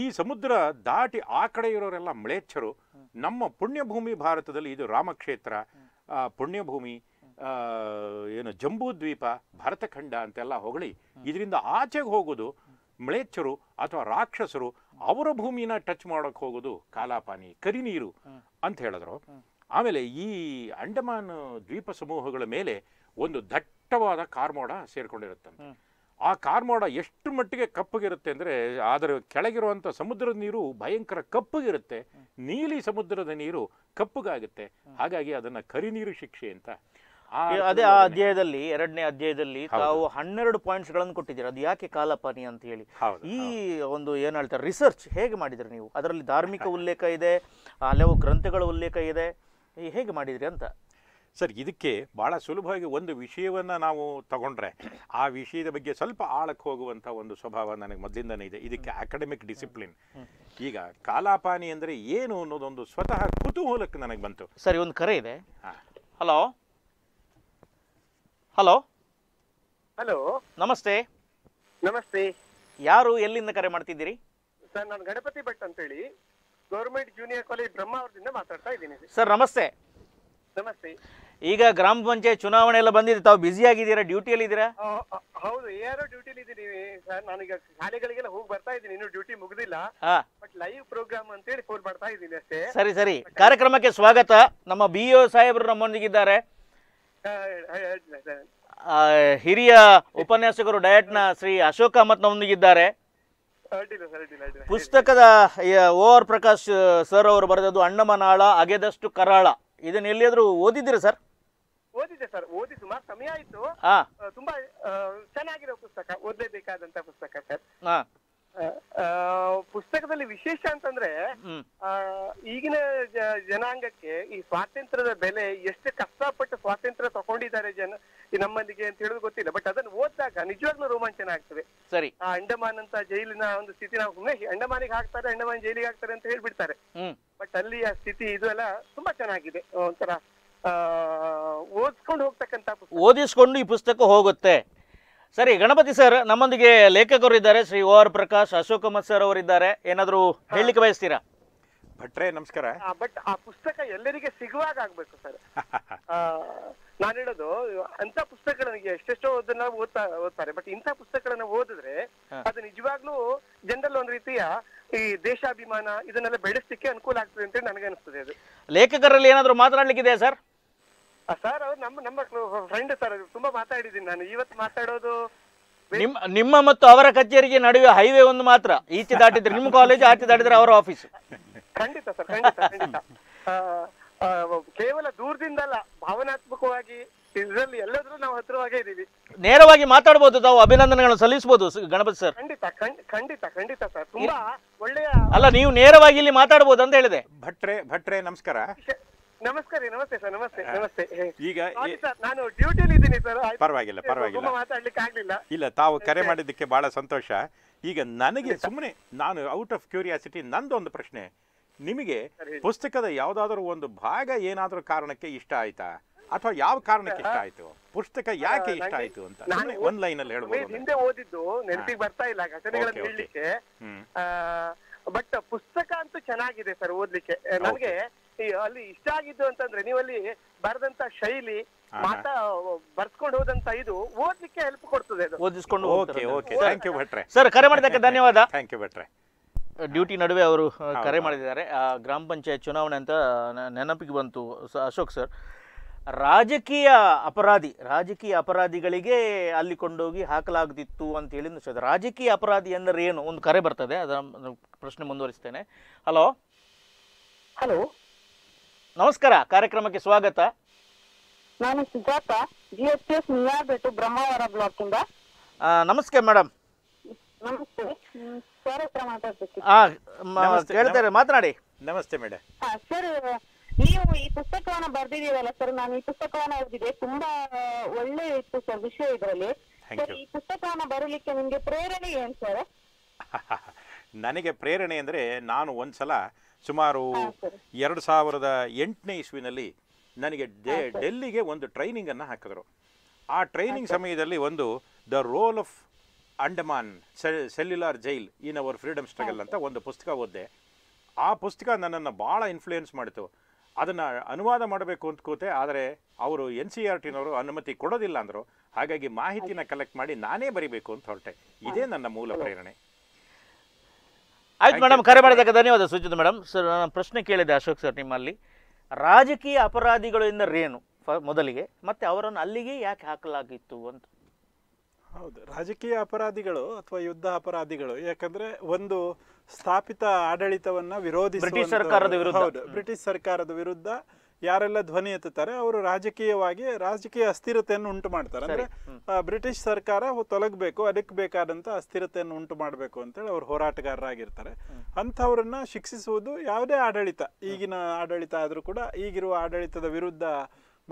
ಈ ಸಮುದ್ರ ದಾಟಿ ಆ ಕಡೆ ಇರೋರೆಲ್ಲ ಮಳೆಚ್ಚರು ನಮ್ಮ ಪುಣ್ಯಭೂಮಿ ಭಾರತದಲ್ಲಿ ಇದು ರಾಮಕ್ಷೇತ್ರ ಪುಣ್ಯಭೂಮಿ ಏನು ಜಂಬೂ ದ್ವೀಪ ಭರತಖಂಡ ಖಂಡ ಅಂತೆಲ್ಲ ಹೊಗಳಿ ಇದರಿಂದ ಆಚೆಗೆ ಹೋಗೋದು ಮ್ಲೇಚ್ಛರು ಅಥವಾ ರಾಕ್ಷಸರು ಅವರ ಭೂಮಿನ ಟಚ್ ಮಾಡೋಕ್ಕೆ ಹೋಗೋದು ಕಾಲಾಪಾನಿ ನೀರು ಅಂತ ಹೇಳಿದ್ರು ಆಮೇಲೆ ಈ ಅಂಡಮಾನ್ ದ್ವೀಪ ಸಮೂಹಗಳ ಮೇಲೆ ಒಂದು ದಟ್ಟವಾದ ಕಾರ್ಮೋಡ ಸೇರಿಕೊಂಡಿರುತ್ತಂತೆ ಆ ಕಾರ್ಮೋಡ ಎಷ್ಟು ಮಟ್ಟಿಗೆ ಕಪ್ಪಗಿರುತ್ತೆ ಅಂದರೆ ಅದರ ಕೆಳಗಿರುವಂಥ ಸಮುದ್ರದ ನೀರು ಭಯಂಕರ ಕಪ್ಪಗಿರುತ್ತೆ ನೀಲಿ ಸಮುದ್ರದ ನೀರು ಕಪ್ಪಗಾಗುತ್ತೆ ಹಾಗಾಗಿ ಅದನ್ನು ನೀರು ಶಿಕ್ಷೆ ಅಂತ ಅದೇ ಆ ಅಧ್ಯಾಯದಲ್ಲಿ ಎರಡನೇ ಅಧ್ಯಾಯದಲ್ಲಿ ತಾವು ಹನ್ನೆರಡು ಪಾಯಿಂಟ್ಸ್ ಗಳನ್ನು ಕೊಟ್ಟಿದ್ದೀರಾ ಅದು ಯಾಕೆ ಕಾಲಪಾನಿ ಅಂತ ಹೇಳಿ ಈ ಒಂದು ಏನ್ ಹೇಳ್ತಾರೆ ರಿಸರ್ಚ್ ಹೇಗೆ ಮಾಡಿದ್ರಿ ನೀವು ಅದರಲ್ಲಿ ಧಾರ್ಮಿಕ ಉಲ್ಲೇಖ ಇದೆ ಹಲವು ಗ್ರಂಥಗಳ ಉಲ್ಲೇಖ ಇದೆ ಹೇಗೆ ಮಾಡಿದ್ರಿ ಅಂತ ಸರ್ ಇದಕ್ಕೆ ಬಹಳ ಸುಲಭವಾಗಿ ಒಂದು ವಿಷಯವನ್ನು ನಾವು ತಗೊಂಡ್ರೆ ಆ ವಿಷಯದ ಬಗ್ಗೆ ಸ್ವಲ್ಪ ಆಳಕ್ಕೆ ಹೋಗುವಂಥ ಒಂದು ಸ್ವಭಾವ ನನಗೆ ಮೊದಲಿಂದನೇ ಇದೆ ಇದಕ್ಕೆ ಅಕಾಡೆಮಿಕ್ ಡಿಸಿಪ್ಲಿನ್ ಈಗ ಕಾಲಾಪಾನಿ ಅಂದರೆ ಏನು ಅನ್ನೋದೊಂದು ಸ್ವತಃ ಕುತೂಹಲಕ್ಕೆ ನನಗೆ ಬಂತು ಸರಿ ಒಂದು ಕರೆ ಇದೆ ಹಲೋ ಹಲೋ ಹಲೋ ನಮಸ್ತೆ ನಮಸ್ತೆ ಯಾರು ಎಲ್ಲಿಂದ ಕರೆ ಮಾಡ್ತಿದ್ದೀರಿ ಸರ್ ನಾನು ಗಣಪತಿ ಭಟ್ ಹೇಳಿ ಗೌರ್ಮೆಂಟ್ ಜೂನಿಯರ್ ಕಾಲೇಜ್ ಬ್ರಹ್ಮಾವರದಿಂದ ಮಾತಾಡ್ತಾ ಇದ್ದೀನಿ ಸರ್ ನಮಸ್ತೆ ನಮಸ್ತೆ ಈಗ ಗ್ರಾಮ ಪಂಚಾಯತ್ ಚುನಾವಣೆ ಎಲ್ಲ ಬಂದಿದೆ ತಾವು ಬ್ಯುಸಿ ಆಗಿದ್ದೀರಾ ಡ್ಯೂಟಿಯಲ್ಲಿ ಇದ್ದೀರಾ ಹೌದು ಯಾರೋ ಡ್ಯೂಟಿಯಲ್ಲಿ ಇದ್ದೀನಿ ಸರ್ ನಾನೀಗ ಶಾಲೆಗಳಿಗೆಲ್ಲ ಹೋಗಿ ಬರ್ತಾ ಇದ್ದೀನಿ ಇನ್ನು ಡ್ಯೂಟಿ ಮುಗಿದಿಲ್ಲ ಬಟ್ ಲೈವ್ ಪ್ರೋಗ್ರಾಮ್ ಅಂತ ಹೇಳಿ ಫೋನ್ ಮಾಡ್ತಾ ಇದ್ದೀನಿ ಅಷ್ಟೇ ಸರಿ ಸರಿ ಕಾರ್ಯಕ್ರಮಕ್ಕೆ ಸ್ವಾಗತ ನಮ್ಮ ಬಿ ಸಾಹೇಬರು ನಮ್ಮೊಂದಿಗಿದ್ದಾರೆ ಹಿರಿಯ ಉಪನ್ಯಾಸಕರು ನ ಶ್ರೀ ಅಶೋಕ ನೊಂದಿಗಿದ್ದಾರೆ ಪುಸ್ತಕದ ಓ ಆರ್ ಪ್ರಕಾಶ್ ಸರ್ ಅವರು ಬರೆದದ್ದು ಅಣ್ಣಮನಾಳ ಅಗೆದಷ್ಟು ಕರಾಳ ಇದನ್ನ ಎಲ್ಲಿಯಾದ್ರೂ ಓದಿದ್ದೀರಾ ಸರ್ ಓದಿದೆ ಸರ್ ಓದಿ ಸುಮಾರು ಸಮಯ ಆಯ್ತು ತುಂಬಾ ಚೆನ್ನಾಗಿರೋ ಪುಸ್ತಕ ಓದಲೇಬೇಕಾದಂತ ಪುಸ್ತಕ ಸರ್ ಪುಸ್ತಕದಲ್ಲಿ ವಿಶೇಷ ಅಂತಂದ್ರೆ ಈಗಿನ ಜನಾಂಗಕ್ಕೆ ಈ ಸ್ವಾತಂತ್ರ್ಯದ ಬೆಲೆ ಎಷ್ಟು ಕಷ್ಟಪಟ್ಟು ಸ್ವಾತಂತ್ರ್ಯ ತಗೊಂಡಿದ್ದಾರೆ ಜನ ನಮ್ಮಲ್ಲಿಗೆ ಅಂತ ಹೇಳುದು ಗೊತ್ತಿಲ್ಲ ಬಟ್ ಅದನ್ನ ಓದಿದಾಗ ನಿಜವಾಗ್ಲೂ ರೋಮಾಂಚನ ಆಗ್ತದೆ ಸರಿ ಆ ಅಂಡಮಾನ್ ಅಂತ ಜೈಲಿನ ಒಂದು ಸ್ಥಿತಿ ನಾವು ಅಂಡಮಾನಿಗೆ ಹಾಕ್ತಾರೆ ಅಂಡಮಾನ್ ಜೈಲಿಗೆ ಹಾಕ್ತಾರೆ ಅಂತ ಹೇಳ್ಬಿಡ್ತಾರೆ ಬಟ್ ಅಲ್ಲಿ ಆ ಸ್ಥಿತಿ ಇದು ಎಲ್ಲ ತುಂಬಾ ಚೆನ್ನಾಗಿದೆ ಒಂಥರ ಓದಿಸ್ಕೊಂಡು ಹೋಗ್ತಕ್ಕಂತ ಓದಿಸ್ಕೊಂಡು ಈ ಪುಸ್ತಕ ಹೋಗುತ್ತೆ ಸರಿ ಗಣಪತಿ ಸರ್ ನಮ್ಮೊಂದಿಗೆ ಲೇಖಕರು ಇದ್ದಾರೆ Shri O R Prakash Ashok Kumar sir ಇದ್ದಾರೆ ಏನಾದರೂ ಹೇಳಲಿಕ್ಕೆ ಬಯಸ್ತೀರಾ ಭಟ್ರೆ ನಮಸ್ಕಾರ ಬಟ್ ಆ ಪುಸ್ತಕ ಎಲ್ಲರಿಗೆ ಸಿಗುವಾಗ ಆಗ್ಬೇಕು ಸರ್ ನಾನು ಹೇಳೋದು ಅಂತ ಪುಸ್ತಕಗಳಿಗೆ ಎಷ್ಟೆಷ್ಟೋ ಓದನ್ನ ಓದ್ತಾ ಓದ್ತಾರೆ ಬಟ್ ಇಂಥ ಪುಸ್ತಕಗಳನ್ನ ಓದಿದ್ರೆ ಅದು ನಿಜವಾಗ್ಲೂ ಜನರಲ್ ಒಂದ್ ರೀತಿಯ ಈ ದೇಶಾಭಿಮಾನ ಇದನ್ನೆಲ್ಲ ಬೆಳೆಸ್ಲಿಕ್ಕೆ ಅನುಕೂಲ ಆಗ್ತದೆ ಅಂತ ನನಗೆ ಅನಿಸ್ತದೆ ಅದು ಲೇಖಕರಲ್ಲಿ ಏನಾದ್ರು ಮಾತನಾಡ್ಲಿಕ್ಕಿದೆ ಸರ್ ಸರ್ ಅವ್ರು ನಮ್ಮ ನಮ್ಮ ಫ್ರೆಂಡ್ ಸರ್ ತುಂಬಾ ಮಾತಾಡಿದ್ದೀನಿ ನಾನು ಇವತ್ತು ಮಾತಾಡೋದು ನಿಮ್ಮ ನಿಮ್ಮ ಮತ್ತು ಅವರ ಕಚೇರಿಗೆ ನಡುವೆ ಹೈವೇ ಒಂದು ಮಾತ್ರ ಈಚೆ ದಾಟಿದ್ರೆ ನಿಮ್ಮ ಕಾಲೇಜ್ ಆಚೆ ದಾಟಿದ್ರೆ ಅವರ ಆಫೀಸ್ ಖಂಡಿತ ಸರ್ ಖಂಡಿತ ಖಂಡಿತ ಕೇವಲ ದೂರದಿಂದಲ್ಲ ಭಾವನಾತ್ಮಕವಾಗಿ ಇದರಲ್ಲಿ ಎಲ್ಲದರೂ ನಾವು ಹತ್ರವಾಗೇ ಇದ್ದೀವಿ ನೇರವಾಗಿ ಮಾತಾಡಬಹುದು ತಾವು ಅಭಿನಂದನೆಗಳನ್ನು ಸಲ್ಲಿಸಬಹುದು ಗಣಪತಿ ಸರ್ ಖಂಡಿತ ಖಂಡಿತ ಖಂಡಿತ ಸರ್ ತುಂಬಾ ಒಳ್ಳೆಯ ಅಲ್ಲ ನೀವು ನೇರವಾಗಿ ಇಲ್ಲಿ ಮಾತಾಡಬಹುದು ಅಂತ ಹೇಳಿದೆ ಭಟ್ರೆ ಭಟ್ರೆ ನಮಸ್ಕಾರ ನಮಸ್ಕಾರ ನಮಸ್ತೆ ಸರ್ ನಮಸ್ತೆ ನಮಸ್ತೆ ಈಗ ನಾನು ಡ್ಯೂಟಿಯಲ್ಲಿ ಇದ್ದೀನಿ ಸರ್ ಪರವಾಗಿಲ್ಲ ಪರವಾಗಿಲ್ಲ ಮಾತಾಡ್ಲಿಕ್ಕೆ ಆಗ್ಲಿಲ್ಲ ಇಲ್ಲ ತಾವು ಕರೆ ಮಾಡಿದ್ದಕ್ಕೆ ಬಹಳ ಸಂತೋಷ ಈಗ ನನಗೆ ಸುಮ್ಮನೆ ನಾನು ಔಟ್ ಆಫ್ ಕ್ಯೂರಿಯಾಸಿಟಿ ನಂದೊಂದು ಪ್ರಶ್ನೆ ನಿಮಗೆ ಪುಸ್ತಕದ ಯಾವುದಾದ್ರೂ ಒಂದು ಭಾಗ ಏನಾದರೂ ಕಾರಣಕ್ಕೆ ಇಷ್ಟ ಆಯ್ತಾ ಅಥವಾ ಯಾವ ಕಾರಣಕ್ಕೆ ಇಷ್ಟ ಆಯ್ತು ಪುಸ್ತಕ ಯಾಕೆ ಇಷ್ಟ ಆಯ್ತು ಅಂತ ಒಂದ್ ಲೈನ್ ಅಲ್ಲಿ ಹೇಳಬಹುದು ಹಿಂದೆ ಓದಿದ್ದು ನೆನಪಿಗೆ ಬರ್ತಾ ಇಲ್ಲ ಘಟನೆಗಳನ್ನು ಹೇಳಲಿಕ್ಕೆ ಬಟ್ ಪುಸ್ತಕ ಅಂತೂ ಚೆನ್ನಾಗಿದೆ ಸರ್ ಓದ್ಲಿಕ್ಕೆ ನನಗೆ ಅಲ್ಲಿ ಇಷ್ಟ ಆಗಿದ್ದು ಅಂತಂದ್ರೆ ನೀವು ಅಲ್ಲಿ ಬರೆದಂತ ಶೈಲಿ ಮಾತ ಬರ್ಸ್ಕೊಂಡು ಹೋದಂತ ಇದು ಓದ್ಲಿಕ್ಕೆ ಹೆಲ್ಪ್ ಕೊಡ್ತದೆ ಓದಿಸ್ಕೊಂಡು ಓಕೆ ಥ್ಯಾಂಕ್ ಯು ಸರ್ ಕರೆ ಮಾಡಿದಕ್ಕೆ ಧನ್ಯವಾದ ಥ್ಯಾಂಕ್ ಯು ಭಟ್ರೆ ಡ್ಯೂಟಿ ನಡುವೆ ಅವರು ಕರೆ ಮಾಡಿದ್ದಾರೆ ಗ್ರಾಮ ಪಂಚಾಯತ್ ಚುನಾವಣೆ ಅಂತ ನೆನಪಿಗೆ ಬಂತು ಅಶೋಕ್ ಸರ್ ರಾಜಕೀಯ ಅಪರಾಧಿ ರಾಜಕೀಯ ಅಪರಾಧಿಗಳಿಗೆ ಅಲ್ಲಿ ಕೊಂಡೋಗಿ ಹಾಕಲಾಗ್ದಿತ್ತು ಅಂತ ಹೇಳಿ ರಾಜಕೀಯ ಅಪರಾಧಿ ಎಂದರೆ ಏನು ಒಂದು ಕರೆ ಬರ್ತದೆ ಅದರ ಪ್ರಶ್ನೆ ಮುಂದುವರಿಸ್ತೇನೆ ಹಲೋ ಹಲೋ ನಮಸ್ಕಾರ ಕಾರ್ಯಕ್ರಮಕ್ಕೆ ಸ್ವಾಗತ ನಾನು ಸಿದ್ಧಾರ್ಥ ಜಿ ಎಸ್ ಎಸ್ ಮಿಯಾಬೇಟು ಬ್ರಹ್ಮಾವರ ಬ್ಲಾಕ್ ಇಂದ ನಮಸ್ತೆ ಮೇಡಮ್ ನಮಸ್ತೆ ಹ್ಮ್, ನಮಸ್ತೆ, ಮಾತನಾಡಿ ನಮಸ್ತೆ ಮೇಡಮ್ ಸರ್ ನೀವು ಈ ಪುಸ್ತಕವನ್ನ ಬರ್ದಿದ್ದೀರಲ್ಲ ಸರ್ ನಾನು ಈ ಪುಸ್ತಕವನ್ನು ಓದಿದೆ ತುಂಬಾ ಒಳ್ಳೆ ಇತ್ತು ಸರ್ ವಿಷಯ ಇದರಲ್ಲಿ ಈ ಪುಸ್ತಕವನ್ನು ಬರಲಿಕ್ಕೆ ನಿಮ್ಗೆ ಪ್ರೇರಣೆ ಏನ್ ಸರ್ ನನಗೆ ಪ್ರೇರಣೆ ಅಂದ್ರೆ ನಾನು ಒಂದ್ಸಲ ಸುಮಾರು ಎರಡು ಸಾವಿರದ ಎಂಟನೇ ಇಸ್ವಿನಲ್ಲಿ ನನಗೆ ಡೆ ಡೆಲ್ಲಿಗೆ ಒಂದು ಟ್ರೈನಿಂಗನ್ನು ಹಾಕಿದ್ರು ಆ ಟ್ರೈನಿಂಗ್ ಸಮಯದಲ್ಲಿ ಒಂದು the role of Andaman cellular jail in our freedom struggle ಅಂತ ಒಂದು ಪುಸ್ತಕ ಓದಿದೆ ಆ ಪುಸ್ತಕ ನನ್ನನ್ನು ಭಾಳ ಇನ್ಫ್ಲೂಯೆನ್ಸ್ ಮಾಡಿತು ಅದನ್ನು ಅನುವಾದ ಮಾಡಬೇಕು ಅಂತ ಕೂತೆ ಆದರೆ ಅವರು ಎನ್ ಸಿ ಆರ್ ಟಿನವರು ಅನುಮತಿ ಕೊಡೋದಿಲ್ಲ ಅಂದರು ಹಾಗಾಗಿ ಮಾಹಿತಿನ ಕಲೆಕ್ಟ್ ಮಾಡಿ ನಾನೇ ಬರಿಬೇಕು ಅಂತ ಹೊರಟೆ ಇದೇ ನನ್ನ ಮೂಲ ಪ್ರೇರಣೆ ಆಯ್ತು ಮೇಡಮ್ ಕರೆ ಮಾಡಿದಾಗ ಧನ್ಯವಾದ ಸುಜಿತ್ ಮೇಡಮ್ ಸರ್ ನಾನು ಪ್ರಶ್ನೆ ಕೇಳಿದೆ ಅಶೋಕ್ ಸರ್ ನಿಮ್ಮಲ್ಲಿ ರಾಜಕೀಯ ಅಪರಾಧಿಗಳು ಎಂದರೇನು ಮೊದಲಿಗೆ ಮತ್ತೆ ಅವರನ್ನು ಅಲ್ಲಿಗೆ ಯಾಕೆ ಹಾಕಲಾಗಿತ್ತು ಅಂತ ಹೌದು ರಾಜಕೀಯ ಅಪರಾಧಿಗಳು ಅಥವಾ ಯುದ್ಧ ಅಪರಾಧಿಗಳು ಯಾಕಂದ್ರೆ ಒಂದು ಸ್ಥಾಪಿತ ಆಡಳಿತವನ್ನ ವಿರೋಧಿಸಿ ಬ್ರಿಟಿಷ್ ಸರ್ಕಾರದ ವಿರುದ್ಧ ಬ್ರಿಟಿಷ್ ಸರ್ಕಾರದ ವಿರುದ್ಧ ಯಾರೆಲ್ಲ ಧ್ವನಿ ಎತ್ತುತ್ತಾರೆ ಅವರು ರಾಜಕೀಯವಾಗಿ ರಾಜಕೀಯ ಅಸ್ಥಿರತೆಯನ್ನು ಉಂಟು ಮಾಡ್ತಾರೆ ಅಂದ್ರೆ ಬ್ರಿಟಿಷ್ ಸರ್ಕಾರ ತೊಲಗಬೇಕು ಅದಕ್ಕೆ ಬೇಕಾದಂತ ಅಸ್ಥಿರತೆಯನ್ನು ಉಂಟು ಮಾಡಬೇಕು ಅಂತೇಳಿ ಅವ್ರು ಹೋರಾಟಗಾರರಾಗಿರ್ತಾರೆ ಅಂಥವ್ರನ್ನ ಶಿಕ್ಷಿಸುವುದು ಯಾವುದೇ ಆಡಳಿತ ಈಗಿನ ಆಡಳಿತ ಆದರೂ ಕೂಡ ಈಗಿರುವ ಆಡಳಿತದ ವಿರುದ್ಧ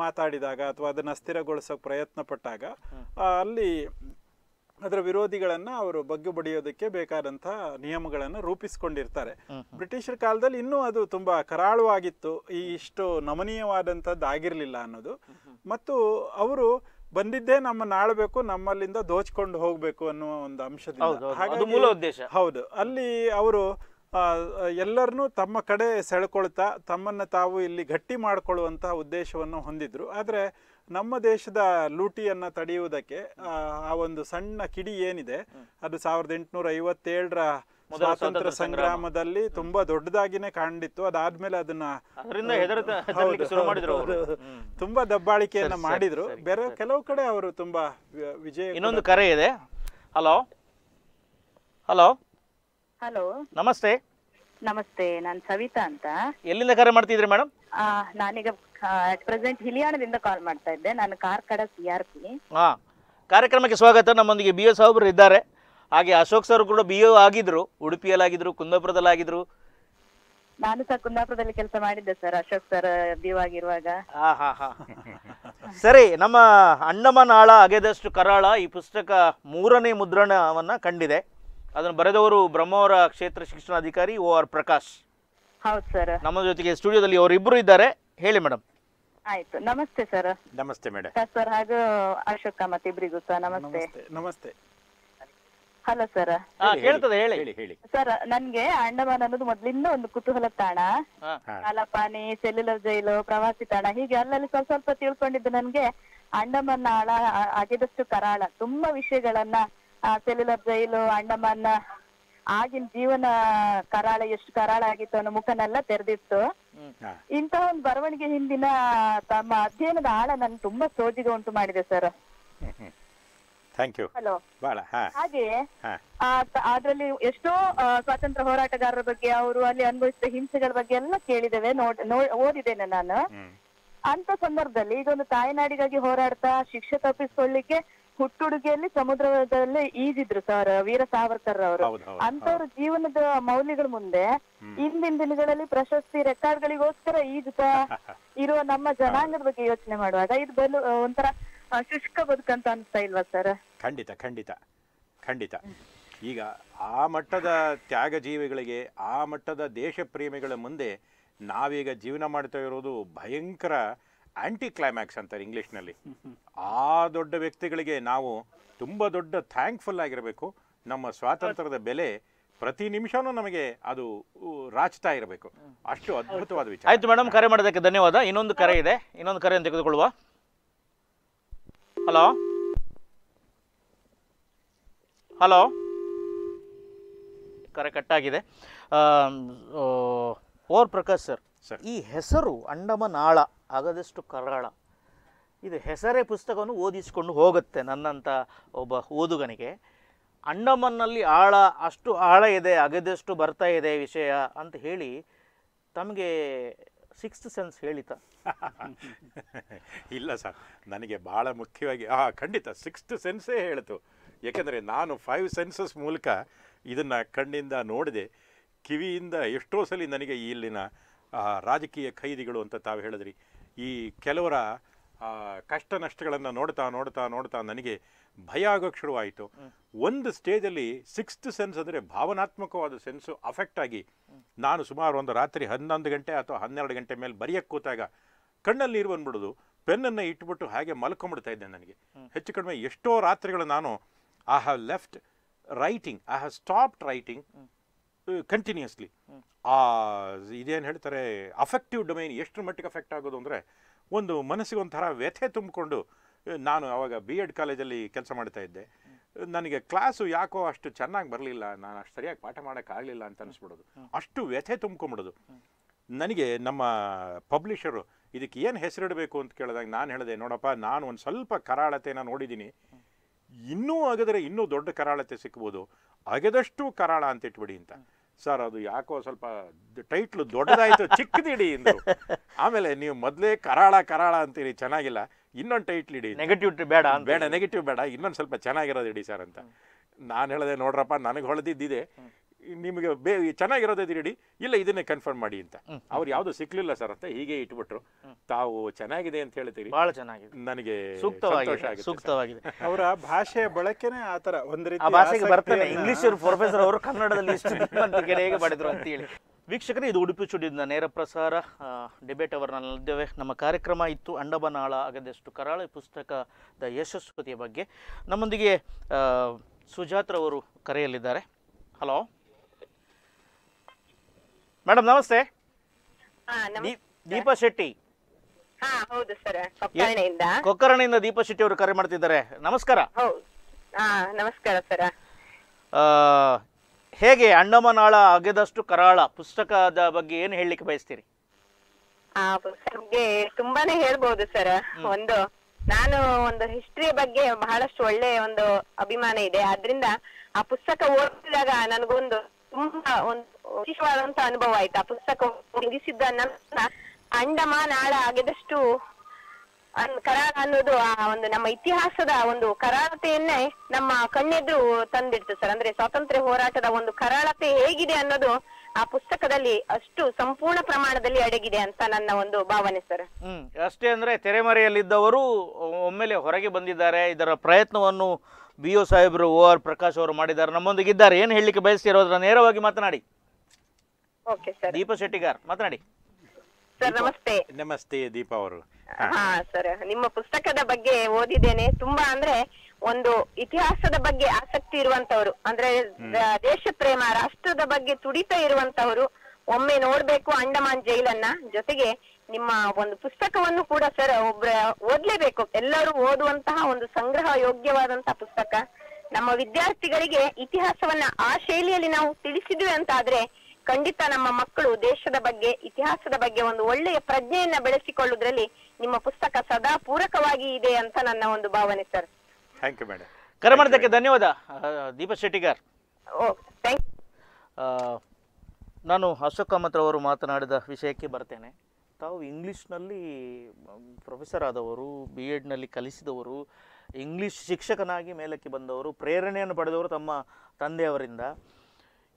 ಮಾತಾಡಿದಾಗ ಅಥವಾ ಅದನ್ನು ಅಸ್ಥಿರಗೊಳಿಸೋಕೆ ಪ್ರಯತ್ನ ಪಟ್ಟಾಗ ಅಲ್ಲಿ ಅದರ ವಿರೋಧಿಗಳನ್ನ ಅವರು ಬಗ್ಗೆ ಬಡಿಯೋದಕ್ಕೆ ಬೇಕಾದಂತಹ ನಿಯಮಗಳನ್ನು ರೂಪಿಸಿಕೊಂಡಿರ್ತಾರೆ ಬ್ರಿಟಿಷರ ಕಾಲದಲ್ಲಿ ಇನ್ನೂ ಅದು ತುಂಬಾ ಕರಾಳವಾಗಿತ್ತು ಈ ಇಷ್ಟು ನಮನೀಯವಾದಂಥದ್ದು ಆಗಿರಲಿಲ್ಲ ಅನ್ನೋದು ಮತ್ತು ಅವರು ಬಂದಿದ್ದೇ ನಮ್ಮ ನಾಳ್ಬೇಕು ನಮ್ಮಲ್ಲಿಂದ ದೋಚ್ಕೊಂಡು ಹೋಗ್ಬೇಕು ಅನ್ನೋ ಒಂದು ಉದ್ದೇಶ ಹೌದು ಅಲ್ಲಿ ಅವರು ಎಲ್ಲರನ್ನು ತಮ್ಮ ಕಡೆ ಸೆಳ್ಕೊಳ್ತಾ ತಮ್ಮನ್ನ ತಾವು ಇಲ್ಲಿ ಗಟ್ಟಿ ಮಾಡಿಕೊಳ್ಳುವಂತಹ ಉದ್ದೇಶವನ್ನು ಹೊಂದಿದ್ರು ಆದ್ರೆ ನಮ್ಮ ದೇಶದ ಲೂಟಿಯನ್ನ ತಡೆಯುವುದಕ್ಕೆ ಆ ಒಂದು ಸಣ್ಣ ಕಿಡಿ ಏನಿದೆ ಅದು ಸಾವಿರದ ಎಂಟುನೂರ ಐವತ್ತೇಳರ ಸ್ವಾತಂತ್ರ್ಯ ಸಂಗ್ರಾಮದಲ್ಲಿ ತುಂಬಾ ದೊಡ್ಡದಾಗಿನೇ ಕಾಣ್ದಿತ್ತು ಅದಾದ್ಮೇಲೆ ಅದನ್ನ ತುಂಬಾ ದಬ್ಬಾಳಿಕೆಯನ್ನ ಮಾಡಿದ್ರು ಬೇರೆ ಕೆಲವು ಕಡೆ ಅವರು ತುಂಬಾ ವಿಜಯ ಇನ್ನೊಂದು ಕರೆ ಇದೆ ಹಲೋ ಹಲೋ ಹಲೋ ನಮಸ್ತೆ ನಮಸ್ತೆ ನಾನು ಸವಿತಾ ಅಂತ ಎಲ್ಲಿಂದ ಕರೆ ಮಾಡ್ತಿದ್ರಿ ಮೇಡಮ್ ಆ, ನಾನೀಗ ಅಟ್ ಪ್ರೆಸೆಂಟ್ ಹಿಲಿಯಾಣದಿಂದ ಕಾಲ್ ಮಾಡ್ತಾ ಇದ್ದೆ ನಾನು ಕಾರ್ಕಡ ಸಿ ಆರ್ ಪಿ ಹಾ ಕಾರ್ಯಕ್ರಮಕ್ಕೆ ಸ್ವಾಗತ ನಮ್ಮೊಂದಿಗೆ ಬಿ ಎ ಸಾಹೇಬ್ರು ಇದ್ದಾರೆ ಹಾಗೆ ಅಶೋಕ್ ಸರ್ ಕೂಡ ಬಿ ಒ ಆಗಿದ್ರು ಉಡುಪಿಯಲ್ಲಾಗಿದ್ರು ಕುಂದಾಪುರದಲ್ಲಾಗಿದ್ರು ನಾನು ಸಹ ಕುಂದಾಪುರದಲ್ಲಿ ಕೆಲಸ ಮಾಡಿದ್ದೆ ಸರ್ ಅಶೋಕ್ ಸರ್ ಬಿ ಆಗಿರುವಾಗ ಸರಿ ನಮ್ಮ ನಾಳ ಅಗೆದಷ್ಟು ಕರಾಳ ಈ ಪುಸ್ತಕ ಮೂರನೇ ಮುದ್ರಣವನ್ನ ಕಂಡಿದೆ ಅದನ್ನು ಬರೆದವರು ಬ್ರಹ್ಮವರ ಕ್ಷೇತ್ರ ಶಿಕ್ಷಣಾಧಿಕಾರಿ ಓ ಆರ್ ಪ್ರಕಾಶ್ ಹೌದು ಸರ್ ನಮ್ಮ ಜೊತೆಗೆ ಸ್ಟುಡಿಯೋದಲ್ಲಿ ಅವರಿಬ್ಬರು ಇದ್ದಾರೆ ಹೇಳಿ ಮೇಡಮ್ ಆಯ್ತು ನಮಸ್ತೆ ಸರ್ ನಮಸ್ತೆ ಮೇಡಮ್ ಸರ್ ಹಾಗೂ ಅಶೋಕ ಮತ್ತೆ ಇಬ್ಬರಿಗೂ ಸರ್ ನಮಸ್ತೆ ನಮಸ್ತೆ ಹಲೋ ಸರ್ ಕೇಳ್ತದೆ ಹೇಳಿ ಹೇಳಿ ಸರ್ ನನ್ಗೆ ಅಂಡಮಾನ್ ಅನ್ನೋದು ಮೊದ್ಲಿಂದ ಒಂದು ಕುತೂಹಲ ತಾಣ ಅಲಪಾನಿ ಸೆಲ್ಯುಲರ್ ಜೈಲು ಪ್ರವಾಸಿ ತಾಣ ಹೀಗೆ ಅಲ್ಲಲ್ಲಿ ಸ್ವಲ್ಪ ಸ್ವಲ್ಪ ತಿಳ್ಕೊಂಡಿದ್ದು ನನ್ಗೆ ಅಂಡಮಾನ್ ಆಳ ಆಗಿದಷ್ಟು ಕರಾಳ ತುಂಬಾ ವಿಷಯಗಳನ್ನ ಸೆಲ್ಯುಲರ್ ಜೈಲು ಅಂಡಮಾನ್ ಆಗಿನ ಜೀವನ ಕರಾಳ ಎಷ್ಟು ಕರಾಳ ಆಗಿತ್ತು ಅನ್ನೋ ಮುಖನೆಲ್ಲ ತೆರೆದಿತ್ತು ಇಂತಹ ಒಂದು ಬರವಣಿಗೆ ಹಿಂದಿನ ತಮ್ಮ ಅಧ್ಯಯನದ ಆಳ ನನ್ ತುಂಬಾ ಸೋಜಿಗೆ ಉಂಟು ಮಾಡಿದೆ ಸರ್ ಹಲೋ ಹಾಗೆ ಅದ್ರಲ್ಲಿ ಎಷ್ಟೋ ಸ್ವಾತಂತ್ರ್ಯ ಹೋರಾಟಗಾರರ ಬಗ್ಗೆ ಅವರು ಅಲ್ಲಿ ಅನುಭವಿಸಿದ ಹಿಂಸೆಗಳ ಬಗ್ಗೆ ಎಲ್ಲ ಕೇಳಿದ್ದೇವೆ ನೋಡ್ ಓದಿದ್ದೇನೆ ನಾನು ಅಂತ ಸಂದರ್ಭದಲ್ಲಿ ಇದೊಂದು ತಾಯ್ನಾಡಿಗಾಗಿ ಹೋರಾಡ್ತಾ ಶಿಕ್ಷೆ ತಪ್ಪಿಸ್ಕೊಳ್ಳಿಕ್ಕೆ ಹುಟ್ಟುಡುಗೆಯಲ್ಲಿ ಸಮುದ್ರದಲ್ಲಿ ಈಜಿದ್ರು ಸರ್ ವೀರ ಸಾವರ್ಕರ್ ಅವರು ಅಂತವ್ರ ಜೀವನದ ಮೌಲ್ಯಗಳ ಮುಂದೆ ಇಂದಿನ ದಿನಗಳಲ್ಲಿ ಪ್ರಶಸ್ತಿ ರೆಕಾರ್ಡ್ ಗಳಿಗೋಸ್ಕರ ಈಜುತ್ತಾ ಇರುವ ನಮ್ಮ ಜನಾಂಗದ ಬಗ್ಗೆ ಯೋಚನೆ ಮಾಡುವಾಗ ಇದು ಬಲು ಒಂಥರ ಶುಷ್ಕ ಬದುಕಂತ ಅನಿಸ್ತಾ ಇಲ್ವಾ ಸರ್ ಖಂಡಿತ ಖಂಡಿತ ಖಂಡಿತ ಈಗ ಆ ಮಟ್ಟದ ತ್ಯಾಗ ಜೀವಿಗಳಿಗೆ ಆ ಮಟ್ಟದ ದೇಶ ಪ್ರೇಮಿಗಳ ಮುಂದೆ ನಾವೀಗ ಜೀವನ ಮಾಡ್ತಾ ಇರೋದು ಭಯಂಕರ ಆ್ಯಂಟಿ ಕ್ಲೈಮ್ಯಾಕ್ಸ್ ಅಂತಾರೆ ಇಂಗ್ಲೀಷ್ನಲ್ಲಿ ಆ ದೊಡ್ಡ ವ್ಯಕ್ತಿಗಳಿಗೆ ನಾವು ತುಂಬ ದೊಡ್ಡ ಥ್ಯಾಂಕ್ಫುಲ್ ಆಗಿರಬೇಕು ನಮ್ಮ ಸ್ವಾತಂತ್ರ್ಯದ ಬೆಲೆ ಪ್ರತಿ ನಿಮಿಷನೂ ನಮಗೆ ಅದು ರಾಚ್ತಾ ಇರಬೇಕು ಅಷ್ಟು ಅದ್ಭುತವಾದ ವಿಚಾರ ಆಯ್ತು ಮೇಡಮ್ ಕರೆ ಮಾಡೋದಕ್ಕೆ ಧನ್ಯವಾದ ಇನ್ನೊಂದು ಕರೆ ಇದೆ ಇನ್ನೊಂದು ಕರೆ ಅಂತ ತೆಗೆದುಕೊಳ್ಳುವ ಹಲೋ ಹಲೋ ಕರೆ ಕಟ್ಟಾಗಿದೆ ಓರ್ ಪ್ರಕಾಶ್ ಸರ್ ಈ ಹೆಸರು ಅಂಡಮನಾಳ ಆಗದಷ್ಟು ಕರಾಳ ಇದು ಹೆಸರೇ ಪುಸ್ತಕವನ್ನು ಓದಿಸಿಕೊಂಡು ಹೋಗುತ್ತೆ ನನ್ನಂಥ ಒಬ್ಬ ಓದುಗನಿಗೆ ಅಂಡಮನ್ನಲ್ಲಿ ಆಳ ಅಷ್ಟು ಆಳ ಇದೆ ಅಗದಷ್ಟು ಬರ್ತಾ ಇದೆ ವಿಷಯ ಅಂತ ಹೇಳಿ ತಮಗೆ ಸಿಕ್ಸ್ತ್ ಸೆನ್ಸ್ ಹೇಳಿತ ಇಲ್ಲ ಸರ್ ನನಗೆ ಭಾಳ ಮುಖ್ಯವಾಗಿ ಆ ಖಂಡಿತ ಸಿಕ್ಸ್ತ್ ಸೆನ್ಸೇ ಹೇಳಿತು ಏಕೆಂದರೆ ನಾನು ಫೈವ್ ಸೆನ್ಸಸ್ ಮೂಲಕ ಇದನ್ನು ಕಣ್ಣಿಂದ ನೋಡಿದೆ ಕಿವಿಯಿಂದ ಎಷ್ಟೋ ಸಲ ನನಗೆ ಇಲ್ಲಿನ ರಾಜಕೀಯ ಖೈದಿಗಳು ಅಂತ ತಾವು ಹೇಳಿದ್ರಿ ಈ ಕೆಲವರ ಕಷ್ಟ ನಷ್ಟಗಳನ್ನು ನೋಡ್ತಾ ನೋಡ್ತಾ ನೋಡ್ತಾ ನನಗೆ ಭಯ ಆಗೋಕ್ಕೆ ಶುರುವಾಯಿತು ಒಂದು ಸ್ಟೇಜಲ್ಲಿ ಸಿಕ್ಸ್ತ್ ಸೆನ್ಸ್ ಅಂದರೆ ಭಾವನಾತ್ಮಕವಾದ ಸೆನ್ಸು ಅಫೆಕ್ಟ್ ಆಗಿ ನಾನು ಸುಮಾರು ಒಂದು ರಾತ್ರಿ ಹನ್ನೊಂದು ಗಂಟೆ ಅಥವಾ ಹನ್ನೆರಡು ಗಂಟೆ ಮೇಲೆ ಬರೆಯಕ್ಕೆ ಕೂತಾಗ ಕಣ್ಣಲ್ಲಿ ನೀರು ಬಂದ್ಬಿಡೋದು ಪೆನ್ನನ್ನು ಇಟ್ಬಿಟ್ಟು ಹಾಗೆ ಮಲ್ಕೊಂಬಿಡ್ತಾ ಇದ್ದೆ ನನಗೆ ಹೆಚ್ಚು ಕಡಿಮೆ ಎಷ್ಟೋ ರಾತ್ರಿಗಳು ನಾನು I have left writing I have stopped writing continuously ಆ ಇದೇನು ಹೇಳ್ತಾರೆ ಅಫೆಕ್ಟಿವ್ ಡೊಮೈನ್ ಎಷ್ಟರ ಮಟ್ಟಿಗೆ ಅಫೆಕ್ಟ್ ಆಗೋದು ಅಂದರೆ ಒಂದು ಮನಸ್ಸಿಗೆ ಒಂಥರ ವ್ಯಥೆ ತುಂಬಿಕೊಂಡು ನಾನು ಅವಾಗ ಬಿ ಎಡ್ ಕಾಲೇಜಲ್ಲಿ ಕೆಲಸ ಮಾಡ್ತಾ ಇದ್ದೆ ನನಗೆ ಕ್ಲಾಸು ಯಾಕೋ ಅಷ್ಟು ಚೆನ್ನಾಗಿ ಬರಲಿಲ್ಲ ನಾನು ಅಷ್ಟು ಸರಿಯಾಗಿ ಪಾಠ ಮಾಡೋಕ್ಕಾಗಲಿಲ್ಲ ಅಂತ ಅನಿಸ್ಬಿಡೋದು ಅಷ್ಟು ವ್ಯಥೆ ತುಂಬ್ಕೊಂಬಿಡೋದು ನನಗೆ ನಮ್ಮ ಪಬ್ಲಿಷರು ಇದಕ್ಕೆ ಏನು ಹೆಸರಿಡಬೇಕು ಅಂತ ಕೇಳಿದಾಗ ನಾನು ಹೇಳಿದೆ ನೋಡಪ್ಪ ನಾನು ಒಂದು ಸ್ವಲ್ಪ ಕರಾಳತೆನ ನೋಡಿದ್ದೀನಿ ಇನ್ನೂ ಅಗದರೆ ಇನ್ನೂ ದೊಡ್ಡ ಕರಾಳತೆ ಸಿಕ್ಬೋದು ಅಗೆದಷ್ಟು ಕರಾಳ ಅಂತ ಇಟ್ಬಿಡಿ ಅಂತ ಸರ್ ಅದು ಯಾಕೋ ಸ್ವಲ್ಪ ಟೈಟ್ಲು ದೊಡ್ಡದಾಯಿತು ಚಿಕ್ಕದಿಡಿ ಇಂದು ಆಮೇಲೆ ನೀವು ಮೊದಲೇ ಕರಾಳ ಕರಾಳ ಅಂತೀರಿ ಚೆನ್ನಾಗಿಲ್ಲ ಇನ್ನೊಂದು ಟೈಟ್ಲ್ ಇಡಿ ನೆಗೆಟಿವ್ ಬೇಡ ಬೇಡ ನೆಗೆಟಿವ್ ಬೇಡ ಇನ್ನೊಂದು ಸ್ವಲ್ಪ ಚೆನ್ನಾಗಿರೋದು ಇಡಿ ಸರ್ ಅಂತ ನಾನು ಹೇಳಿದೆ ನೋಡ್ರಪ್ಪ ನನಗೆ ಹೊಳೆದಿದ್ದಿದೆ ನಿಮಗೆ ಬೇ ಚೆನ್ನಾಗಿರೋದೇ ತಿರುಡಿ ಇಲ್ಲ ಇದನ್ನೇ ಕನ್ಫರ್ಮ್ ಮಾಡಿ ಅಂತ ಅವ್ರು ಯಾವುದು ಸಿಕ್ಲಿಲ್ಲ ಸರ್ ಅಂತ ಹೀಗೆ ಇಟ್ಬಿಟ್ರು ತಾವು ಚೆನ್ನಾಗಿದೆ ಅಂತ ಹೇಳ್ತೀರಿ ಬಹಳ ಚೆನ್ನಾಗಿದೆ ನನಗೆ ಸೂಕ್ತವಾಗಿದೆ ಸೂಕ್ತವಾಗಿದೆ ಅವರ ಭಾಷೆಯ ಬಳಕೆನೇ ಆ ತರ ಒಂದು ರೀತಿ ಭಾಷೆಗೆ ಬರ್ತಾನೆ ಇಂಗ್ಲಿಷ್ ಪ್ರೊಫೆಸರ್ ಅವರು ಕನ್ನಡದಲ್ಲಿ ಹೇಗೆ ಮಾಡಿದ್ರು ಅಂತ ಹೇಳಿ ವೀಕ್ಷಕರೇ ಇದು ಉಡುಪಿ ಸ್ಟುಡಿಯೋದಿಂದ ನೇರ ಪ್ರಸಾರ ಡಿಬೇಟ್ ಅವರನ್ನಲ್ಲಿದ್ದೇವೆ ನಮ್ಮ ಕಾರ್ಯಕ್ರಮ ಇತ್ತು ಅಂಡಬನಾಳ ಆಗದಷ್ಟು ಕರಾಳ ಪುಸ್ತಕದ ಯಶಸ್ವತಿಯ ಬಗ್ಗೆ ನಮ್ಮೊಂದಿಗೆ ಸುಜಾತ್ರವರು ಕರೆಯಲ್ಲಿದ್ದಾರೆ ಹಲೋ ಮೇಡಮ್ ನಮಸ್ತೆ ದೀಪಾ ಶೆಟ್ಟಿ ಕೊಕ್ಕರಣೆಯಿಂದ ದೀಪಾ ಶೆಟ್ಟಿ ಅವರು ಕರೆ ಮಾಡ್ತಿದ್ದಾರೆ ನಮಸ್ಕಾರ ಹಾ ನಮಸ್ಕಾರ ಸರ್ ಆ, ಹೇಗೆ ಅಂಡಮಾನಾಳ ಅಗೆದಷ್ಟು ಕರಾಳ ಪುಸ್ತಕದ ಬಗ್ಗೆ ಏನು ಹೇಳಲಿಕ್ಕೆ ಬಯಸ್ತೀರಿ ಆ ತುಂಬಾನೇ ಹೇಳ್ಬೋದು ಸರ್ ಒಂದು ನಾನು ಒಂದು ಹಿಸ್ಟ್ರಿ ಬಗ್ಗೆ ಬಹಳಷ್ಟು ಒಳ್ಳೆ ಒಂದು ಅಭಿಮಾನ ಇದೆ ಆದ್ರಿಂದ ಆ ಪುಸ್ತಕ ಓದಿದಾಗ ನನಗೊಂದು ತುಂಬಾ ಒಂದು ವಿಶೇಷವಾದಂತ ಅನುಭವ ಆಯ್ತಾ ಪುಸ್ತಕ ಮುಗಿಸಿದ್ದ ನಂತರ ಅಂಡಮಾನ್ ಆಳ ಆಗಿದಷ್ಟು ಕರಾಳ ಅನ್ನೋದು ಆ ಒಂದು ನಮ್ಮ ಇತಿಹಾಸದ ಒಂದು ಕರಾಳತೆಯನ್ನೇ ನಮ್ಮ ಕಣ್ಣೆದ್ರು ತಂದಿಡ್ತು ಸರ್ ಅಂದ್ರೆ ಸ್ವಾತಂತ್ರ್ಯ ಹೋರಾಟದ ಒಂದು ಕರಾಳತೆ ಹೇಗಿದೆ ಅನ್ನೋದು ಆ ಪುಸ್ತಕದಲ್ಲಿ ಅಷ್ಟು ಸಂಪೂರ್ಣ ಪ್ರಮಾಣದಲ್ಲಿ ಅಡಗಿದೆ ಅಂತ ನನ್ನ ಒಂದು ಭಾವನೆ ಸರ್ ಹ್ಮ್ ಅಷ್ಟೇ ಅಂದ್ರೆ ತೆರೆಮರೆಯಲ್ಲಿದ್ದವರು ಒಮ್ಮೆಲೆ ಹೊರಗೆ ಬಂದಿದ್ದಾರೆ ಇದರ ಪ್ರಯತ್ನವನ್ನು ಬಿಒ ಸಾಹೇಬ್ರು ಸಾಹೇಬರು ಓ ಆರ್ ಪ್ರಕಾಶ್ ಅವರು ಮಾಡಿದ್ದಾರೆ ನಮ್ಮೊಂದಿಗಿದ್ದಾರೆ ಏನು ಹೇಳಲಿಕ್ಕೆ ಬಯಸ್ತಿರೋದ್ರ ನೇರವಾಗಿ ಮಾತನಾಡಿ ಸರ್ ದೀಪ ಶೆಟ್ಟಿ ಗಾರ್ ಮಾತನಾಡಿ ಸರ್ ನಮಸ್ತೆ ನಮಸ್ತೆ ದೀಪ ಅವರು ಹಾ ಸರ್ ನಿಮ್ಮ ಪುಸ್ತಕದ ಬಗ್ಗೆ ಓದಿದ್ದೇನೆ ತುಂಬಾ ಅಂದ್ರೆ ಒಂದು ಇತಿಹಾಸದ ಬಗ್ಗೆ ಆಸಕ್ತಿ ಇರುವಂತವರು ಅಂದ್ರೆ ದೇಶ ಪ್ರೇಮ ರಾಷ್ಟ್ರದ ಬಗ್ಗೆ ತುಡಿತ ಇರುವಂತವರು ಒಮ್ಮೆ ನೋಡ್ಬೇಕು ಅಂಡಮಾನ್ ಜೈಲನ್ನ ಜೊತೆಗೆ ನಿಮ್ಮ ಒಂದು ಪುಸ್ತಕವನ್ನು ಕೂಡ ಸರ್ ಒಬ್ರ ಓದ್ಲೇಬೇಕು ಎಲ್ಲರೂ ಓದುವಂತಹ ಒಂದು ಸಂಗ್ರಹ ಯೋಗ್ಯವಾದಂತಹ ಪುಸ್ತಕ ನಮ್ಮ ವಿದ್ಯಾರ್ಥಿಗಳಿಗೆ ಇತಿಹಾಸವನ್ನ ಆ ಶೈಲಿಯಲ್ಲಿ ನಾವು ತಿಳಿಸಿದ್ವಿ ಅಂತ ಆದ್ರೆ ಖಂಡಿತ ನಮ್ಮ ಮಕ್ಕಳು ದೇಶದ ಬಗ್ಗೆ ಇತಿಹಾಸದ ಬಗ್ಗೆ ಒಂದು ಒಳ್ಳೆಯ ಪ್ರಜ್ಞೆಯನ್ನ ಬೆಳೆಸಿಕೊಳ್ಳುವುದರಲ್ಲಿ ನಿಮ್ಮ ಪುಸ್ತಕ ಸದಾ ಪೂರಕವಾಗಿ ಇದೆ ಅಂತ ನನ್ನ ಒಂದು ಭಾವನೆ ಸರ್ ಥ್ಯಾಂಕ್ ಯು ಮೇಡಮ್ ಕರೆ ಧನ್ಯವಾದ ದೀಪ ಶೆಟ್ಟಿಗಾರ್ ನಾನು ಅಶೋಕ್ ಕಾಮತ್ ಅವರು ಮಾತನಾಡಿದ ವಿಷಯಕ್ಕೆ ಬರ್ತೇನೆ ತಾವು ಇಂಗ್ಲಿಷ್ನಲ್ಲಿ ಪ್ರೊಫೆಸರ್ ಆದವರು ಬಿ ಎಡ್ನಲ್ಲಿ ಕಲಿಸಿದವರು ಇಂಗ್ಲೀಷ್ ಶಿಕ್ಷಕನಾಗಿ ಮೇಲಕ್ಕೆ ಬಂದವರು ಪ್ರೇರಣೆಯನ್ನು ಪಡೆದವರು ತಮ್ಮ ತಂದೆಯವರಿಂದ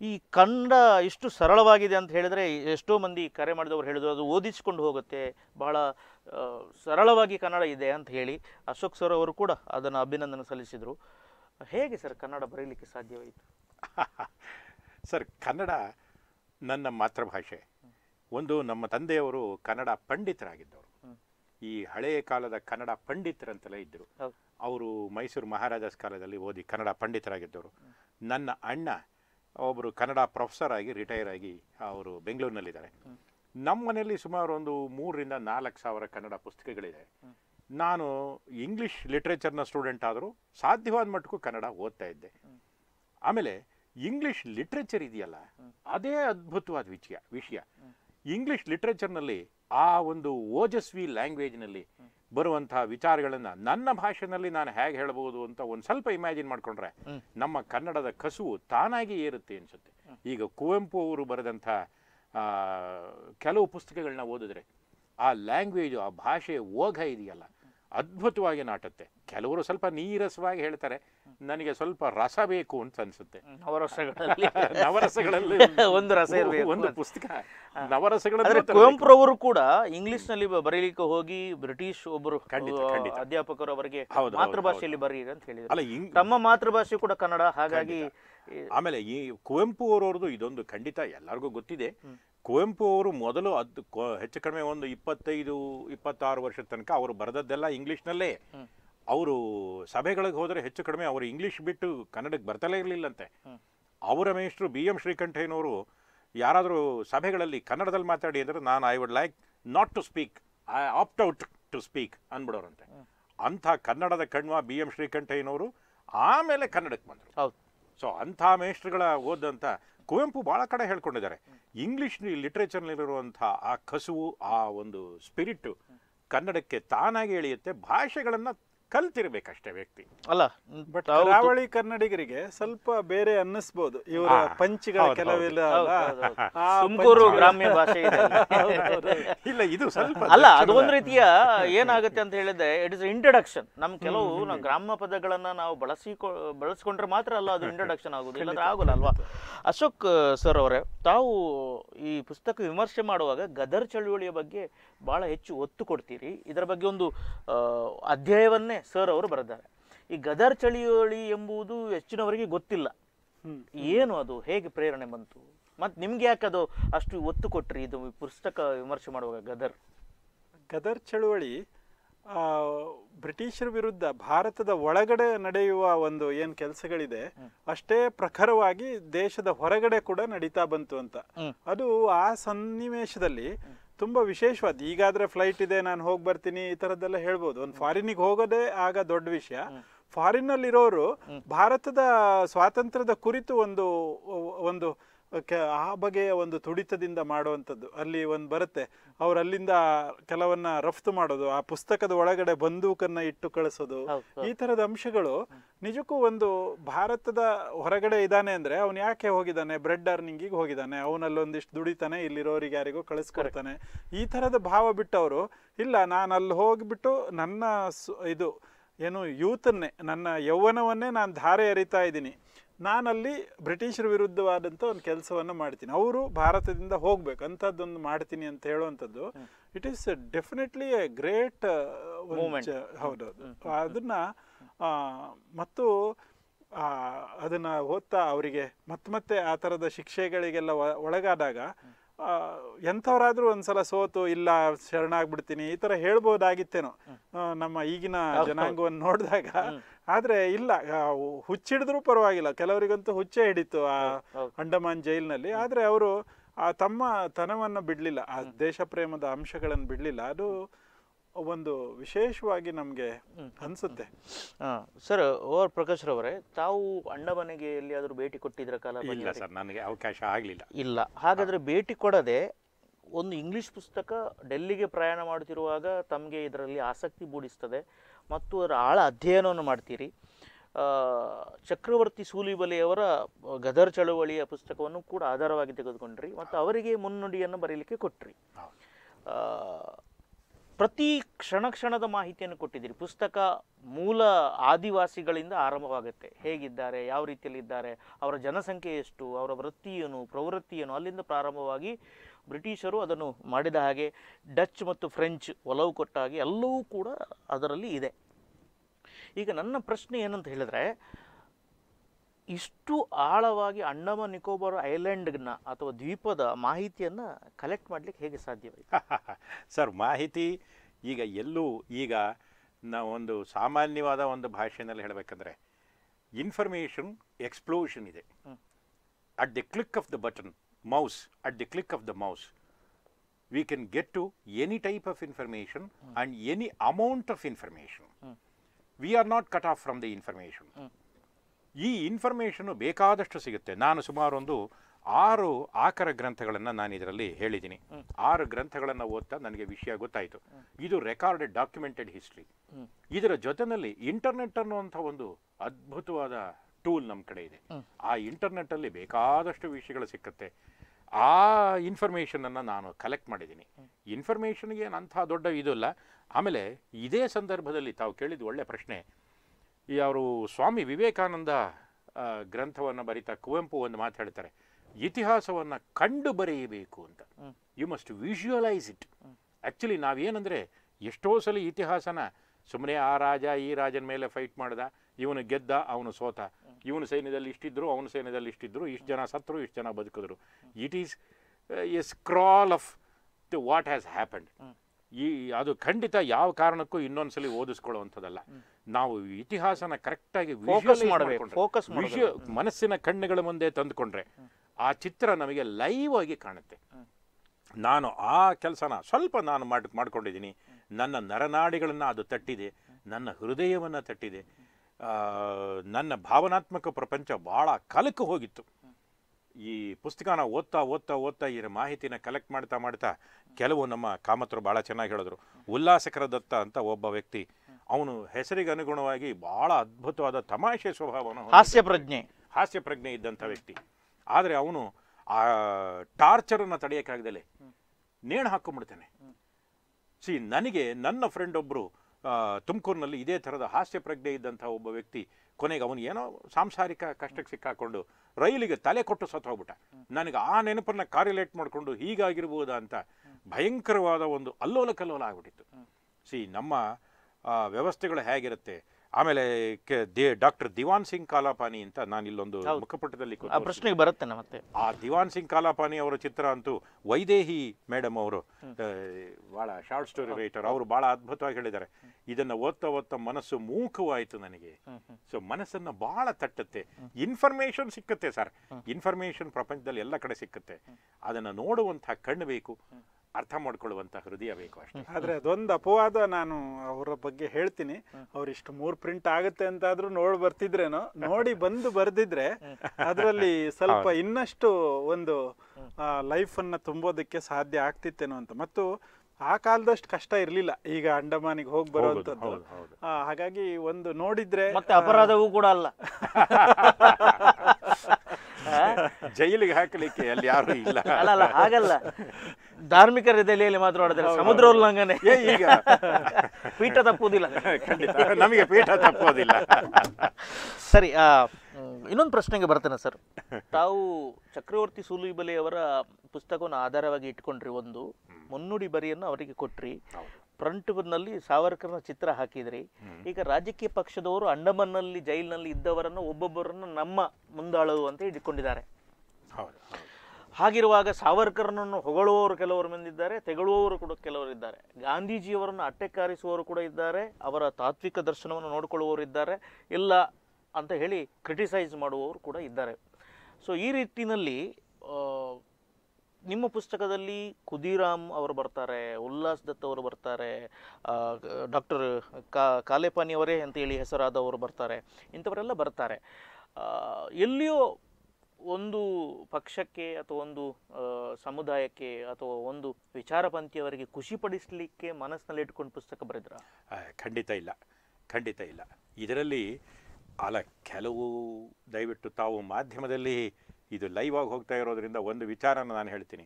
ಈ ಕನ್ನಡ ಎಷ್ಟು ಸರಳವಾಗಿದೆ ಅಂತ ಹೇಳಿದರೆ ಎಷ್ಟೋ ಮಂದಿ ಕರೆ ಮಾಡಿದವರು ಹೇಳಿದ್ರು ಅದು ಓದಿಸಿಕೊಂಡು ಹೋಗುತ್ತೆ ಬಹಳ ಸರಳವಾಗಿ ಕನ್ನಡ ಇದೆ ಅಂತ ಹೇಳಿ ಅಶೋಕ್ ಸರ್ ಅವರು ಕೂಡ ಅದನ್ನು ಅಭಿನಂದನೆ ಸಲ್ಲಿಸಿದರು ಹೇಗೆ ಸರ್ ಕನ್ನಡ ಬರೀಲಿಕ್ಕೆ ಸಾಧ್ಯವಾಯಿತು ಸರ್ ಕನ್ನಡ ನನ್ನ ಮಾತೃಭಾಷೆ ಒಂದು ನಮ್ಮ ತಂದೆಯವರು ಕನ್ನಡ ಪಂಡಿತರಾಗಿದ್ದವರು ಈ ಹಳೆಯ ಕಾಲದ ಕನ್ನಡ ಪಂಡಿತರಂತೆಲ್ಲ ಇದ್ದರು ಅವರು ಮೈಸೂರು ಮಹಾರಾಜಸ್ ಕಾಲದಲ್ಲಿ ಓದಿ ಕನ್ನಡ ಪಂಡಿತರಾಗಿದ್ದವರು ನನ್ನ ಅಣ್ಣ ಒಬ್ಬರು ಕನ್ನಡ ಪ್ರೊಫೆಸರ್ ಆಗಿ ರಿಟೈರ್ ಆಗಿ ಅವರು ಬೆಂಗಳೂರಿನಲ್ಲಿದ್ದಾರೆ ನಮ್ಮ ಮನೆಯಲ್ಲಿ ಸುಮಾರು ಒಂದು ಮೂರರಿಂದ ನಾಲ್ಕು ಸಾವಿರ ಕನ್ನಡ ಪುಸ್ತಕಗಳಿದೆ ನಾನು ಇಂಗ್ಲೀಷ್ ಲಿಟ್ರೇಚರ್ನ ಸ್ಟೂಡೆಂಟ್ ಆದರೂ ಸಾಧ್ಯವಾದ ಮಟ್ಟಕ್ಕೂ ಕನ್ನಡ ಓದ್ತಾ ಇದ್ದೆ ಆಮೇಲೆ ಇಂಗ್ಲೀಷ್ ಲಿಟ್ರೇಚರ್ ಇದೆಯಲ್ಲ ಅದೇ ಅದ್ಭುತವಾದ ವಿಷಯ ವಿಷಯ ಇಂಗ್ಲೀಷ್ ಲಿಟ್ರೇಚರ್ನಲ್ಲಿ ಆ ಒಂದು ಓಜಸ್ವಿ ಲ್ಯಾಂಗ್ವೇಜ್ನಲ್ಲಿ ಬರುವಂತಹ ವಿಚಾರಗಳನ್ನು ನನ್ನ ಭಾಷೆನಲ್ಲಿ ನಾನು ಹೇಗೆ ಹೇಳ್ಬೋದು ಅಂತ ಒಂದು ಸ್ವಲ್ಪ ಇಮ್ಯಾಜಿನ್ ಮಾಡಿಕೊಂಡ್ರೆ ನಮ್ಮ ಕನ್ನಡದ ಕಸುವು ತಾನಾಗಿ ಏರುತ್ತೆ ಅನಿಸುತ್ತೆ ಈಗ ಕುವೆಂಪು ಅವರು ಬರೆದಂಥ ಕೆಲವು ಪುಸ್ತಕಗಳನ್ನ ಓದಿದ್ರೆ ಆ ಲ್ಯಾಂಗ್ವೇಜು ಆ ಭಾಷೆ ಓಘ ಇದೆಯಲ್ಲ ಅದ್ಭುತವಾಗಿ ನಾಟುತ್ತೆ ಕೆಲವರು ಸ್ವಲ್ಪ ನೀರಸವಾಗಿ ಹೇಳ್ತಾರೆ ನನಗೆ ಸ್ವಲ್ಪ ರಸ ಬೇಕು ಅಂತ ಅನ್ಸುತ್ತೆ ನವರಸಗಳಲ್ಲಿ ನವರಸಗಳಲ್ಲಿ ಒಂದು ರಸ ಒಂದು ಪುಸ್ತಕ ನವರಸಗಳ ಕುವೆಂಪುರವರು ಕೂಡ ಇಂಗ್ಲಿಷ್ ನಲ್ಲಿ ಬರೀಲಿಕ್ಕೆ ಹೋಗಿ ಬ್ರಿಟಿಷ್ ಒಬ್ಬರು ಅಧ್ಯಾಪಕರು ಅವರಿಗೆ ಮಾತೃಭಾಷೆಯಲ್ಲಿ ಬರೀರಿ ಅಂತ ಹೇಳಿದ್ರು ತಮ್ಮ ಮಾತೃಭಾಷೆ ಕೂಡ ಕನ್ನಡ ಹಾಗಾಗಿ ಆಮೇಲೆ ಈ ಕುವೆಂಪು ಅವರವ್ರದ್ದು ಇದೊಂದು ಖಂಡಿತ ಎಲ್ಲರಿಗೂ ಗೊತ್ತಿದೆ ಕುವೆಂಪು ಅವರು ಮೊದಲು ಅದು ಹೆಚ್ಚು ಕಡಿಮೆ ಒಂದು ಇಪ್ಪತ್ತೈದು ಇಪ್ಪತ್ತಾರು ವರ್ಷದ ತನಕ ಅವರು ಬರೆದದ್ದೆಲ್ಲ ಇಂಗ್ಲೀಷ್ನಲ್ಲೇ ಅವರು ಸಭೆಗಳಿಗೆ ಹೋದರೆ ಹೆಚ್ಚು ಕಡಿಮೆ ಅವರು ಇಂಗ್ಲೀಷ್ ಬಿಟ್ಟು ಕನ್ನಡಕ್ಕೆ ಬರ್ತಲೇ ಇರಲಿಲ್ಲಂತೆ ಅವರ ಮೇಷ್ಟ್ರು ಬಿ ಎಂ ಶ್ರೀಕಂಠಯ್ಯನವರು ಯಾರಾದರೂ ಸಭೆಗಳಲ್ಲಿ ಕನ್ನಡದಲ್ಲಿ ಮಾತಾಡಿ ಅಂದರೆ ನಾನು I would like not to speak I opt out to speak ಅಂದ್ಬಿಡೋರಂತೆ ಅಂಥ ಕನ್ನಡದ ಕಣ್ವ ಬಿ ಎಂ ಶ್ರೀಕಂಠಯ್ಯನವರು ಆಮೇಲೆ ಕನ್ನಡಕ್ಕೆ ಬಂದರು ಸೊ ಅಂಥ ಮೇಷ್ಟ್ರುಗಳ ಓದಂಥ ಕುವೆಂಪು ಭಾಳ ಕಡೆ ಹೇಳ್ಕೊಂಡಿದ್ದಾರೆ ಇಂಗ್ಲಿಷ್ ಲಿಟ್ರೇಚರ್ನಲ್ಲಿರುವಂಥ ಆ ಕಸುವು ಆ ಒಂದು ಸ್ಪಿರಿಟ್ಟು ಕನ್ನಡಕ್ಕೆ ತಾನಾಗಿ ಎಳೆಯುತ್ತೆ ಭಾಷೆಗಳನ್ನು ಕಲ್ತಿರ್ಬೇಕಷ್ಟೇ ವ್ಯಕ್ತಿ ಅಲ್ಲ ಬಟ್ ಕರಾವಳಿ ಕನ್ನಡಿಗರಿಗೆ ಸ್ವಲ್ಪ ಬೇರೆ ಅನ್ನಿಸ್ಬೋದು ಇವರ ಪಂಚಗಳ ಕೆಲವೆಲ್ಲ ತುಮಕೂರು ಗ್ರಾಮ್ಯ ಭಾಷೆ ಇಲ್ಲ ಇದು ಸ್ವಲ್ಪ ಅಲ್ಲ ಅದು ಒಂದು ರೀತಿಯ ಏನಾಗುತ್ತೆ ಅಂತ ಹೇಳಿದ್ರೆ ಇಟ್ ಇಸ್ ಇಂಟ್ರಡಕ್ಷನ್ ನಮ್ ಕೆಲವು ಗ್ರಾಮ ಪದಗಳನ್ನ ನಾವು ಬಳಸಿಕೊ ಬಳಸ್ಕೊಂಡ್ರೆ ಮಾತ್ರ ಅಲ್ಲ ಅದು ಇಂಟ್ರಡಕ್ಷನ್ ಆಗುದು ಇಲ್ಲಾಂದ್ರೆ ಆಗೋಲ್ಲ ಅಲ್ವಾ ಅಶೋಕ್ ಸರ್ ಅವ್ರೆ ತಾವು ಈ ಪುಸ್ತಕ ವಿಮರ್ಶೆ ಮಾಡುವಾಗ ಗದರ್ ಚಳುವಳಿಯ ಬಗ್ಗೆ ಬಹಳ ಹೆಚ್ಚು ಒತ್ತು ಕೊಡ್ತೀರಿ ಇದರ ಬಗ್ಗೆ ಒಂದು ಅಧ್ಯಾಯವನ್ನೇ ಸರ್ ಅವರು ಬರೆದಾರೆ ಈ ಗದರ್ ಚಳಿಯೋಳಿ ಎಂಬುದು ಹೆಚ್ಚಿನವರಿಗೆ ಗೊತ್ತಿಲ್ಲ ಏನು ಅದು ಹೇಗೆ ಪ್ರೇರಣೆ ಬಂತು ಮತ್ತೆ ನಿಮ್ಗೆ ಯಾಕೆ ಅದು ಅಷ್ಟು ಒತ್ತು ಕೊಟ್ರಿ ಇದು ಪುಸ್ತಕ ವಿಮರ್ಶೆ ಮಾಡುವಾಗ ಗದರ್ ಗದರ್ ಚಳುವಳಿ ಬ್ರಿಟಿಷರ ವಿರುದ್ಧ ಭಾರತದ ಒಳಗಡೆ ನಡೆಯುವ ಒಂದು ಏನು ಕೆಲಸಗಳಿದೆ ಅಷ್ಟೇ ಪ್ರಖರವಾಗಿ ದೇಶದ ಹೊರಗಡೆ ಕೂಡ ನಡೀತಾ ಬಂತು ಅಂತ ಅದು ಆ ಸನ್ನಿವೇಶದಲ್ಲಿ ತುಂಬ ವಿಶೇಷವಾದ ಈಗಾದ್ರೆ ಫ್ಲೈಟ್ ಇದೆ ನಾನು ಹೋಗಿ ಬರ್ತೀನಿ ಈ ಥರದ್ದೆಲ್ಲ ಹೇಳ್ಬೋದು ಒಂದು ಫಾರಿನಿಗೆ ಹೋಗೋದೇ ಆಗ ದೊಡ್ಡ ವಿಷಯ ಫಾರಿನ್ನಲ್ಲಿರೋರು ಭಾರತದ ಸ್ವಾತಂತ್ರ್ಯದ ಕುರಿತು ಒಂದು ಒಂದು ಆ ಬಗೆಯ ಒಂದು ತುಡಿತದಿಂದ ಮಾಡುವಂಥದ್ದು ಅಲ್ಲಿ ಒಂದು ಬರುತ್ತೆ ಅವ್ರು ಅಲ್ಲಿಂದ ಕೆಲವನ್ನ ರಫ್ತು ಮಾಡೋದು ಆ ಪುಸ್ತಕದ ಒಳಗಡೆ ಬಂದೂಕನ್ನ ಇಟ್ಟು ಕಳಿಸೋದು ಈ ತರದ ಅಂಶಗಳು ನಿಜಕ್ಕೂ ಒಂದು ಭಾರತದ ಹೊರಗಡೆ ಇದ್ದಾನೆ ಅಂದ್ರೆ ಅವನು ಯಾಕೆ ಹೋಗಿದ್ದಾನೆ ಬ್ರೆಡ್ ಅರ್ನಿಂಗಿಗೆ ಹೋಗಿದ್ದಾನೆ ಅವನಲ್ಲೊಂದಿಷ್ಟು ದುಡಿತಾನೆ ಇಲ್ಲಿರೋರಿಗೆ ಯಾರಿಗೂ ಕಳಿಸ್ಕೊಡ್ತಾನೆ ಈ ತರದ ಭಾವ ಬಿಟ್ಟವರು ಇಲ್ಲ ನಾನು ಅಲ್ಲಿ ಹೋಗಿಬಿಟ್ಟು ನನ್ನ ಇದು ಏನು ಯೂತನ್ನೇ ನನ್ನ ಯೌವನವನ್ನೇ ನಾನು ಧಾರೆ ಎರಿತಾ ಇದ್ದೀನಿ ನಾನಲ್ಲಿ ಬ್ರಿಟಿಷರ ವಿರುದ್ಧವಾದಂಥ ಒಂದು ಕೆಲಸವನ್ನು ಮಾಡ್ತೀನಿ ಅವರು ಭಾರತದಿಂದ ಹೋಗ್ಬೇಕು ಅಂಥದ್ದೊಂದು ಮಾಡ್ತೀನಿ ಅಂತ ಹೇಳುವಂಥದ್ದು it is definitely a great ಹೌದೌದು ಅದನ್ನ ಮತ್ತು ಅದನ್ನ ಓದ್ತಾ ಅವರಿಗೆ ಮತ್ತೆ ಮತ್ತೆ ಆ ಥರದ ಶಿಕ್ಷೆಗಳಿಗೆಲ್ಲ ಒಳಗಾದಾಗ ಎಂಥವ್ರಾದ್ರೂ ಒಂದ್ಸಲ ಸೋತು ಇಲ್ಲ ಶರಣಾಗ್ಬಿಡ್ತೀನಿ ಈ ಥರ ಹೇಳ್ಬೋದಾಗಿತ್ತೇನೋ ನಮ್ಮ ಈಗಿನ ಜನಾಂಗವನ್ನು ನೋಡಿದಾಗ ಆದರೆ ಇಲ್ಲ ಹುಚ್ಚಿಡಿದ್ರೂ ಪರವಾಗಿಲ್ಲ ಕೆಲವರಿಗಂತೂ ಹುಚ್ಚೆ ಹಿಡಿತು ಆ ಅಂಡಮಾನ್ ಜೈಲ್ನಲ್ಲಿ ಆದರೆ ಅವರು ಆ ತಮ್ಮ ತನವನ್ನು ಬಿಡಲಿಲ್ಲ ಆ ದೇಶ ಪ್ರೇಮದ ಅಂಶಗಳನ್ನು ಬಿಡಲಿಲ್ಲ ಅದು ಒಂದು ವಿಶೇಷವಾಗಿ ನಮಗೆ ಅನ್ಸುತ್ತೆ ಸರ್ ಓರ್ ಪ್ರಕಾಶ್ ರವರೇ ತಾವು ಅಂಡಮನೆಗೆ ಎಲ್ಲಿಯಾದರೂ ಭೇಟಿ ಕೊಟ್ಟಿದ್ರ ಕಾಲ ಇಲ್ಲ ಸರ್ ನನಗೆ ಅವಕಾಶ ಆಗಲಿಲ್ಲ ಇಲ್ಲ ಹಾಗಾದ್ರೆ ಭೇಟಿ ಕೊಡದೆ ಒಂದು ಇಂಗ್ಲಿಷ್ ಪುಸ್ತಕ ಡೆಲ್ಲಿಗೆ ಪ್ರಯಾಣ ಮಾಡುತ್ತಿರುವಾಗ ತಮಗೆ ಇದರಲ್ಲಿ ಆಸಕ್ತಿ ಮೂಡಿಸ್ತದೆ ಮತ್ತು ಅದರ ಆಳ ಅಧ್ಯಯನವನ್ನು ಮಾಡ್ತೀರಿ ಚಕ್ರವರ್ತಿ ಸೂಲಿಬಲೆಯವರ ಗದರ್ ಚಳವಳಿಯ ಪುಸ್ತಕವನ್ನು ಕೂಡ ಆಧಾರವಾಗಿ ತೆಗೆದುಕೊಂಡ್ರಿ ಮತ್ತು ಅವರಿಗೆ ಮುನ್ನುಡಿಯನ್ನು ಬರೀಲಿಕ್ಕೆ ಕೊಟ್ಟ್ರಿ ಪ್ರತಿ ಕ್ಷಣ ಕ್ಷಣದ ಮಾಹಿತಿಯನ್ನು ಕೊಟ್ಟಿದ್ದೀರಿ ಪುಸ್ತಕ ಮೂಲ ಆದಿವಾಸಿಗಳಿಂದ ಆರಂಭವಾಗುತ್ತೆ ಹೇಗಿದ್ದಾರೆ ಯಾವ ರೀತಿಯಲ್ಲಿದ್ದಾರೆ ಅವರ ಜನಸಂಖ್ಯೆ ಎಷ್ಟು ಅವರ ವೃತ್ತಿ ಏನು ಪ್ರವೃತ್ತಿ ಏನು ಅಲ್ಲಿಂದ ಪ್ರಾರಂಭವಾಗಿ ಬ್ರಿಟಿಷರು ಅದನ್ನು ಮಾಡಿದ ಹಾಗೆ ಡಚ್ ಮತ್ತು ಫ್ರೆಂಚ್ ಒಲವು ಕೊಟ್ಟ ಹಾಗೆ ಎಲ್ಲವೂ ಕೂಡ ಅದರಲ್ಲಿ ಇದೆ ಈಗ ನನ್ನ ಪ್ರಶ್ನೆ ಏನಂತ ಹೇಳಿದ್ರೆ ಇಷ್ಟು ಆಳವಾಗಿ ಅಂಡಮಾನ್ ನಿಕೋಬಾರ್ ಐಲ್ಯಾಂಡ್ನ ಅಥವಾ ದ್ವೀಪದ ಮಾಹಿತಿಯನ್ನು ಕಲೆಕ್ಟ್ ಮಾಡಲಿಕ್ಕೆ ಹೇಗೆ ಸಾಧ್ಯವಾಯಿತು ಸರ್ ಮಾಹಿತಿ ಈಗ ಎಲ್ಲೂ ಈಗ ನಾವು ಒಂದು ಸಾಮಾನ್ಯವಾದ ಒಂದು ಭಾಷೆಯಲ್ಲಿ ಹೇಳಬೇಕಂದ್ರೆ ಇನ್ಫಾರ್ಮೇಷನ್ ಎಕ್ಸ್ಪ್ಲೋಷನ್ ಇದೆ at the click of the button mouse at the click of the mouse we can get to any type of information and any amount of information we are not cut off from the information ಈ information ಬೇಕಾದಷ್ಟು ಸಿಗುತ್ತೆ ನಾನು ಸುಮಾರೊಂದು ಆರು ಆಕರ ಗ್ರಂಥಗಳನ್ನು ನಾನು ಇದರಲ್ಲಿ ಹೇಳಿದ್ದೀನಿ ಆರು ಗ್ರಂಥಗಳನ್ನು ಓದ್ತಾ ನನಗೆ ವಿಷಯ ಗೊತ್ತಾಯಿತು ಇದು ರೆಕಾರ್ಡೆಡ್ ಡಾಕ್ಯುಮೆಂಟೆಡ್ ಹಿಸ್ಟ್ರಿ ಇದರ ಜೊತೆಯಲ್ಲಿ ಇಂಟರ್ನೆಟ್ ಅನ್ನುವಂಥ ಒಂದು ಅದ್ಭುತವಾದ ಟೂಲ್ ನಮ್ಮ ಕಡೆ ಇದೆ ಆ ಇಂಟರ್ನೆಟ್ಟಲ್ಲಿ ಬೇಕಾದಷ್ಟು ವಿಷಯಗಳು ಸಿಕ್ಕುತ್ತೆ ಆ ಇನ್ಫಾರ್ಮೇಷನನ್ನು ನಾನು ಕಲೆಕ್ಟ್ ಮಾಡಿದ್ದೀನಿ ಇನ್ಫಾರ್ಮೇಷನ್ಗೆ ಅಂಥ ದೊಡ್ಡ ಇದಲ್ಲ ಆಮೇಲೆ ಇದೇ ಸಂದರ್ಭದಲ್ಲಿ ತಾವು ಕೇಳಿದ ಒಳ್ಳೆ ಪ್ರಶ್ನೆ ಈ ಅವರು ಸ್ವಾಮಿ ವಿವೇಕಾನಂದ ಗ್ರಂಥವನ್ನು ಬರಿತಾ ಕುವೆಂಪು ಒಂದು ಮಾತು ಹೇಳ್ತಾರೆ ಇತಿಹಾಸವನ್ನು ಕಂಡು ಬರೆಯಬೇಕು ಅಂತ you must visualise it actually ನಾವೇನಂದರೆ ಎಷ್ಟೋ ಸಲ ಇತಿಹಾಸನ ಸುಮ್ಮನೆ ಆ ರಾಜ ಈ ರಾಜನ ಮೇಲೆ ಫೈಟ್ ಮಾಡ್ದ ಇವನು ಗೆದ್ದ ಅವನು ಸೋತ ಇವನು ಸೈನ್ಯದಲ್ಲಿ ಇಷ್ಟಿದ್ರು ಅವನ ಸೈನ್ಯದಲ್ಲಿ ಇಷ್ಟಿದ್ರು ಇಷ್ಟು ಜನ ಸತ್ರು ಇಷ್ಟು ಜನ ಬದುಕಿದ್ರು it is a scroll of the what has happened ಈ ಅದು ಖಂಡಿತ ಯಾವ ಕಾರಣಕ್ಕೂ ಇನ್ನೊಂದ್ಸಲಿ ಓದಿಸ್ಕೊಳ್ಳುವಂಥದ್ದಲ್ಲ ನಾವು ಇತಿಹಾಸನ ಕರೆಕ್ಟಾಗಿ ಫೋಕಸ್ ವಿಷಯ ಮನಸ್ಸಿನ ಕಣ್ಣುಗಳ ಮುಂದೆ ತಂದುಕೊಂಡ್ರೆ ಆ ಚಿತ್ರ ನಮಗೆ ಲೈವ್ ಆಗಿ ಕಾಣುತ್ತೆ ನಾನು ಆ ಕೆಲಸನ ಸ್ವಲ್ಪ ನಾನು ಮಾಡಿ ಮಾಡ್ಕೊಂಡಿದ್ದೀನಿ ನನ್ನ ನರನಾಡಿಗಳನ್ನು ಅದು ತಟ್ಟಿದೆ ನನ್ನ ಹೃದಯವನ್ನು ತಟ್ಟಿದೆ ನನ್ನ ಭಾವನಾತ್ಮಕ ಪ್ರಪಂಚ ಭಾಳ ಕಲಕು ಹೋಗಿತ್ತು ಈ ಪುಸ್ತಕನ ಓದ್ತಾ ಓದ್ತಾ ಓದ್ತಾ ಇದರ ಮಾಹಿತಿನ ಕಲೆಕ್ಟ್ ಮಾಡ್ತಾ ಮಾಡ್ತಾ ಕೆಲವು ನಮ್ಮ ಕಾಮತರು ಭಾಳ ಚೆನ್ನಾಗಿ ಹೇಳಿದ್ರು ಉಲ್ಲಾಸಕರ ದತ್ತ ಅಂತ ಒಬ್ಬ ವ್ಯಕ್ತಿ ಅವನು ಹೆಸರಿಗೆ ಅನುಗುಣವಾಗಿ ಭಾಳ ಅದ್ಭುತವಾದ ತಮಾಷೆ ಸ್ವಭಾವನು ಹಾಸ್ಯ ಪ್ರಜ್ಞೆ ಹಾಸ್ಯ ಪ್ರಜ್ಞೆ ಇದ್ದಂಥ ವ್ಯಕ್ತಿ ಆದರೆ ಅವನು ಆ ಟಾರ್ಚರನ್ನು ತಡೆಯೋಕ್ಕಾಗ್ದಲೆ ನೇಣು ಹಾಕೊಂಡ್ಬಿಡ್ತಾನೆ ಸಿ ನನಗೆ ನನ್ನ ಫ್ರೆಂಡ್ ಒಬ್ಬರು ತುಮಕೂರಿನಲ್ಲಿ ಇದೇ ಥರದ ಹಾಸ್ಯ ಪ್ರಜ್ಞೆ ಇದ್ದಂಥ ಒಬ್ಬ ವ್ಯಕ್ತಿ ಕೊನೆಗೆ ಅವನು ಏನೋ ಸಾಂಸಾರಿಕ ಕಷ್ಟಕ್ಕೆ ಸಿಕ್ಕಾಕೊಂಡು ರೈಲಿಗೆ ತಲೆ ಕೊಟ್ಟು ಸತ್ತು ಹೋಗ್ಬಿಟ್ಟ ನನಗೆ ಆ ನೆನಪನ್ನ ಕಾರ್ಯಲೇಟ್ ಮಾಡಿಕೊಂಡು ಹೀಗಾಗಿರ್ಬೋದಾ ಅಂತ ಭಯಂಕರವಾದ ಒಂದು ಅಲ್ಲೋಲ ಕಲ್ಲೋಲ ಆಗ್ಬಿಟ್ಟಿತ್ತು ಸಿ ನಮ್ಮ ವ್ಯವಸ್ಥೆಗಳು ಹೇಗಿರುತ್ತೆ ಆಮೇಲೆ ಡಾಕ್ಟರ್ ದಿವಾನ್ ಸಿಂಗ್ ಕಾಲಾಪಾನಿ ಅಂತ ನಾನು ಇಲ್ಲೊಂದು ಮುಖಪುಟದಲ್ಲಿ ಆ ಪ್ರಶ್ನೆಗೆ ಬರುತ್ತೆ ಮತ್ತೆ ಆ ದಿವಾನ್ ಸಿಂಗ್ ಕಾಲಾಪಾನಿ ಅವರ ಚಿತ್ರ ಅಂತೂ ವೈದೇಹಿ ಮೇಡಮ್ ಅವರು ಬಹಳ ಶಾರ್ಟ್ ಸ್ಟೋರಿ ರೈಟರ್ ಅವರು ಬಹಳ ಅದ್ಭುತವಾಗಿ ಹೇಳಿದ್ದಾರೆ ಇದನ್ನ ಓದ್ತಾ ಓದ್ತಾ ಮನಸ್ಸು ಮೂಕವಾಯಿತು ನನಗೆ ಸೊ ಮನಸ್ಸನ್ನ ಬಹಳ ತಟ್ಟುತ್ತೆ ಇನ್ಫಾರ್ಮೇಶನ್ ಸಿಕ್ಕುತ್ತೆ ಸರ್ ಇನ್ಫಾರ್ಮೇಶನ್ ಪ್ರಪಂಚದಲ್ಲಿ ಎಲ್ಲ ಕಡೆ ಸಿಕ್ಕುತ್ತೆ ಅದನ್ನ ನೋಡುವಂತಹ ಕಣ್ಣು ಬೇಕು ಅರ್ಥ ಮಾಡ್ಕೊಳ್ಳುವಂತ ಹೃದಯ ಬೇಕು ಅಷ್ಟೇ ಆದ್ರೆ ಅದೊಂದು ಅಪವಾದ ನಾನು ಅವರ ಬಗ್ಗೆ ಹೇಳ್ತೀನಿ ಅವ್ರಿಷ್ಟು ಮೂರ್ ಪ್ರಿಂಟ್ ಆಗುತ್ತೆ ಅಂತ ಆದ್ರೂ ನೋಡಿ ಬರ್ತಿದ್ರೇನೋ ನೋಡಿ ಬಂದು ಬರ್ದಿದ್ರೆ ಅದರಲ್ಲಿ ಸ್ವಲ್ಪ ಇನ್ನಷ್ಟು ಒಂದು ಲೈಫ್ ಅನ್ನ ತುಂಬೋದಕ್ಕೆ ಸಾಧ್ಯ ಆಗ್ತಿತ್ತೇನೋ ಅಂತ ಮತ್ತು ಆ ಕಾಲದಷ್ಟು ಕಷ್ಟ ಇರಲಿಲ್ಲ ಈಗ ಅಂಡಮಾನಿಗೆ ಹೋಗಿ ಬರುವಂತದ್ದು ಹಾಗಾಗಿ ಒಂದು ನೋಡಿದ್ರೆ ಮತ್ತೆ ಅಪರಾಧವೂ ಕೂಡ ಅಲ್ಲ ಜೈಲಿಗೆ ಹಾಕಲಿಕ್ಕೆ ಅಲ್ಲಿ ಯಾರು ಇಲ್ಲ ಹಾಗಲ್ಲ ಧಾರ್ಮಿಕ ರೀತಿಯಲ್ಲಿ ಮಾತನಾಡಿದ್ರೆ ಸಮುದ್ರ ಉಲ್ಲಂಘನೆ ಈಗ ಪೀಠ ತಪ್ಪುವುದಿಲ್ಲ ಖಂಡಿತ ನಮಗೆ ಪೀಠ ತಪ್ಪುವುದಿಲ್ಲ ಸರಿ ಇನ್ನೊಂದು ಪ್ರಶ್ನೆಗೆ ಬರ್ತೇನೆ ಸರ್ ತಾವು ಚಕ್ರವರ್ತಿ ಸೂಲಿಬಲಿ ಅವರ ಪುಸ್ತಕವನ್ನು ಆಧಾರವಾಗಿ ಇಟ್ಕೊಂಡ್ರಿ ಒಂದು ಮುನ್ನುಡಿ ಬರಿಯನ್ನು ಅವರಿಗೆ ಕೊಟ್ರಿ ಫ್ರಂಟ್ ನಲ್ಲಿ ಸಾವರ್ಕರ್ನ ಚಿತ್ರ ಹಾಕಿದ್ರಿ ಈಗ ರಾಜಕೀಯ ಪಕ್ಷದವರು ಅಂಡಮನ್ನಲ್ಲಿ ಜೈಲಿನಲ್ಲಿ ಇದ್ದವರನ್ನು ಒಬ್ಬೊಬ್ಬರನ್ನು ನಮ್ಮ ಮುಂದಾಳು ಅಂತ ಇಟ್ಕೊಂಡಿದ್ದಾರೆ ಹಾಗಿರುವಾಗ ಸಾವರ್ಕರ್ನನ್ನು ಹೊಗಳುವವರು ಕೆಲವರು ಮಂದಿದ್ದಾರೆ ತೆಗಳುವವರು ಕೂಡ ಕೆಲವರು ಇದ್ದಾರೆ ಗಾಂಧೀಜಿಯವರನ್ನು ಅಟ್ಟೆಕ್ಕಾರಿಸುವವರು ಕೂಡ ಇದ್ದಾರೆ ಅವರ ತಾತ್ವಿಕ ದರ್ಶನವನ್ನು ನೋಡಿಕೊಳ್ಳುವವರು ಇದ್ದಾರೆ ಇಲ್ಲ ಅಂತ ಹೇಳಿ ಕ್ರಿಟಿಸೈಸ್ ಮಾಡುವವರು ಕೂಡ ಇದ್ದಾರೆ ಸೊ ಈ ರೀತಿಯಲ್ಲಿ ನಿಮ್ಮ ಪುಸ್ತಕದಲ್ಲಿ ಕುದಿರಾಮ್ ಅವರು ಬರ್ತಾರೆ ಉಲ್ಲಾಸ್ ದತ್ ಅವರು ಬರ್ತಾರೆ ಡಾಕ್ಟರ್ ಕಾ ಕಾಲೇಪಾನಿ ಅವರೇ ಹೇಳಿ ಹೆಸರಾದವರು ಬರ್ತಾರೆ ಇಂಥವರೆಲ್ಲ ಬರ್ತಾರೆ ಎಲ್ಲಿಯೋ ಒಂದು ಪಕ್ಷಕ್ಕೆ ಅಥವಾ ಒಂದು ಸಮುದಾಯಕ್ಕೆ ಅಥವಾ ಒಂದು ವಿಚಾರ ಪಂಥಿಯವರಿಗೆ ಖುಷಿಪಡಿಸಲಿಕ್ಕೆ ಮನಸ್ಸಿನಲ್ಲಿ ಇಟ್ಕೊಂಡು ಪುಸ್ತಕ ಬರೆದ್ರ ಖಂಡಿತ ಇಲ್ಲ ಖಂಡಿತ ಇಲ್ಲ ಇದರಲ್ಲಿ ಅಲ್ಲ ಕೆಲವು ದಯವಿಟ್ಟು ತಾವು ಮಾಧ್ಯಮದಲ್ಲಿ ಇದು ಲೈವ್ ಆಗಿ ಹೋಗ್ತಾ ಇರೋದರಿಂದ ಒಂದು ವಿಚಾರನ ನಾನು ಹೇಳ್ತೀನಿ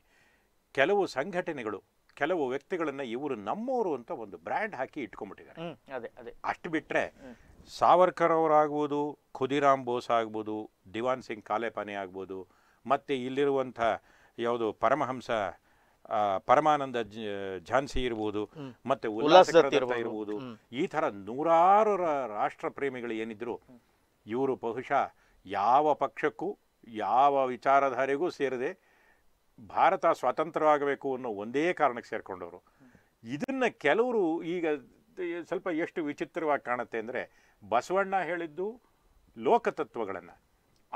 ಕೆಲವು ಸಂಘಟನೆಗಳು ಕೆಲವು ವ್ಯಕ್ತಿಗಳನ್ನು ಇವರು ನಮ್ಮವರು ಅಂತ ಒಂದು ಬ್ರ್ಯಾಂಡ್ ಹಾಕಿ ಇಟ್ಕೊಂಡ್ಬಿಟ್ಟಿದ್ದಾರೆ ಅದೇ ಅದೇ ಅಷ್ಟು ಬಿಟ್ಟರೆ ಸಾವರ್ಕರ್ ಅವರಾಗ್ಬೋದು ಖುದಿರಾಮ್ ಬೋಸ್ ಆಗ್ಬೋದು ದಿವಾನ್ ಸಿಂಗ್ ಕಾಲೇಪಾನೆ ಆಗ್ಬೋದು ಮತ್ತು ಇಲ್ಲಿರುವಂಥ ಯಾವುದು ಪರಮಹಂಸ ಪರಮಾನಂದ ಝಾನ್ಸಿ ಇರ್ಬೋದು ಮತ್ತು ಉಲ್ಲಾಸ ಇರ್ಬೋದು ಈ ಥರ ನೂರಾರು ರಾಷ್ಟ್ರ ಪ್ರೇಮಿಗಳು ಏನಿದ್ರು ಇವರು ಬಹುಶಃ ಯಾವ ಪಕ್ಷಕ್ಕೂ ಯಾವ ವಿಚಾರಧಾರೆಗೂ ಸೇರದೆ ಭಾರತ ಸ್ವತಂತ್ರವಾಗಬೇಕು ಅನ್ನೋ ಒಂದೇ ಕಾರಣಕ್ಕೆ ಸೇರಿಕೊಂಡವರು ಇದನ್ನು ಕೆಲವರು ಈಗ ಸ್ವಲ್ಪ ಎಷ್ಟು ವಿಚಿತ್ರವಾಗಿ ಕಾಣುತ್ತೆ ಅಂದರೆ ಬಸವಣ್ಣ ಹೇಳಿದ್ದು ಲೋಕತತ್ವಗಳನ್ನು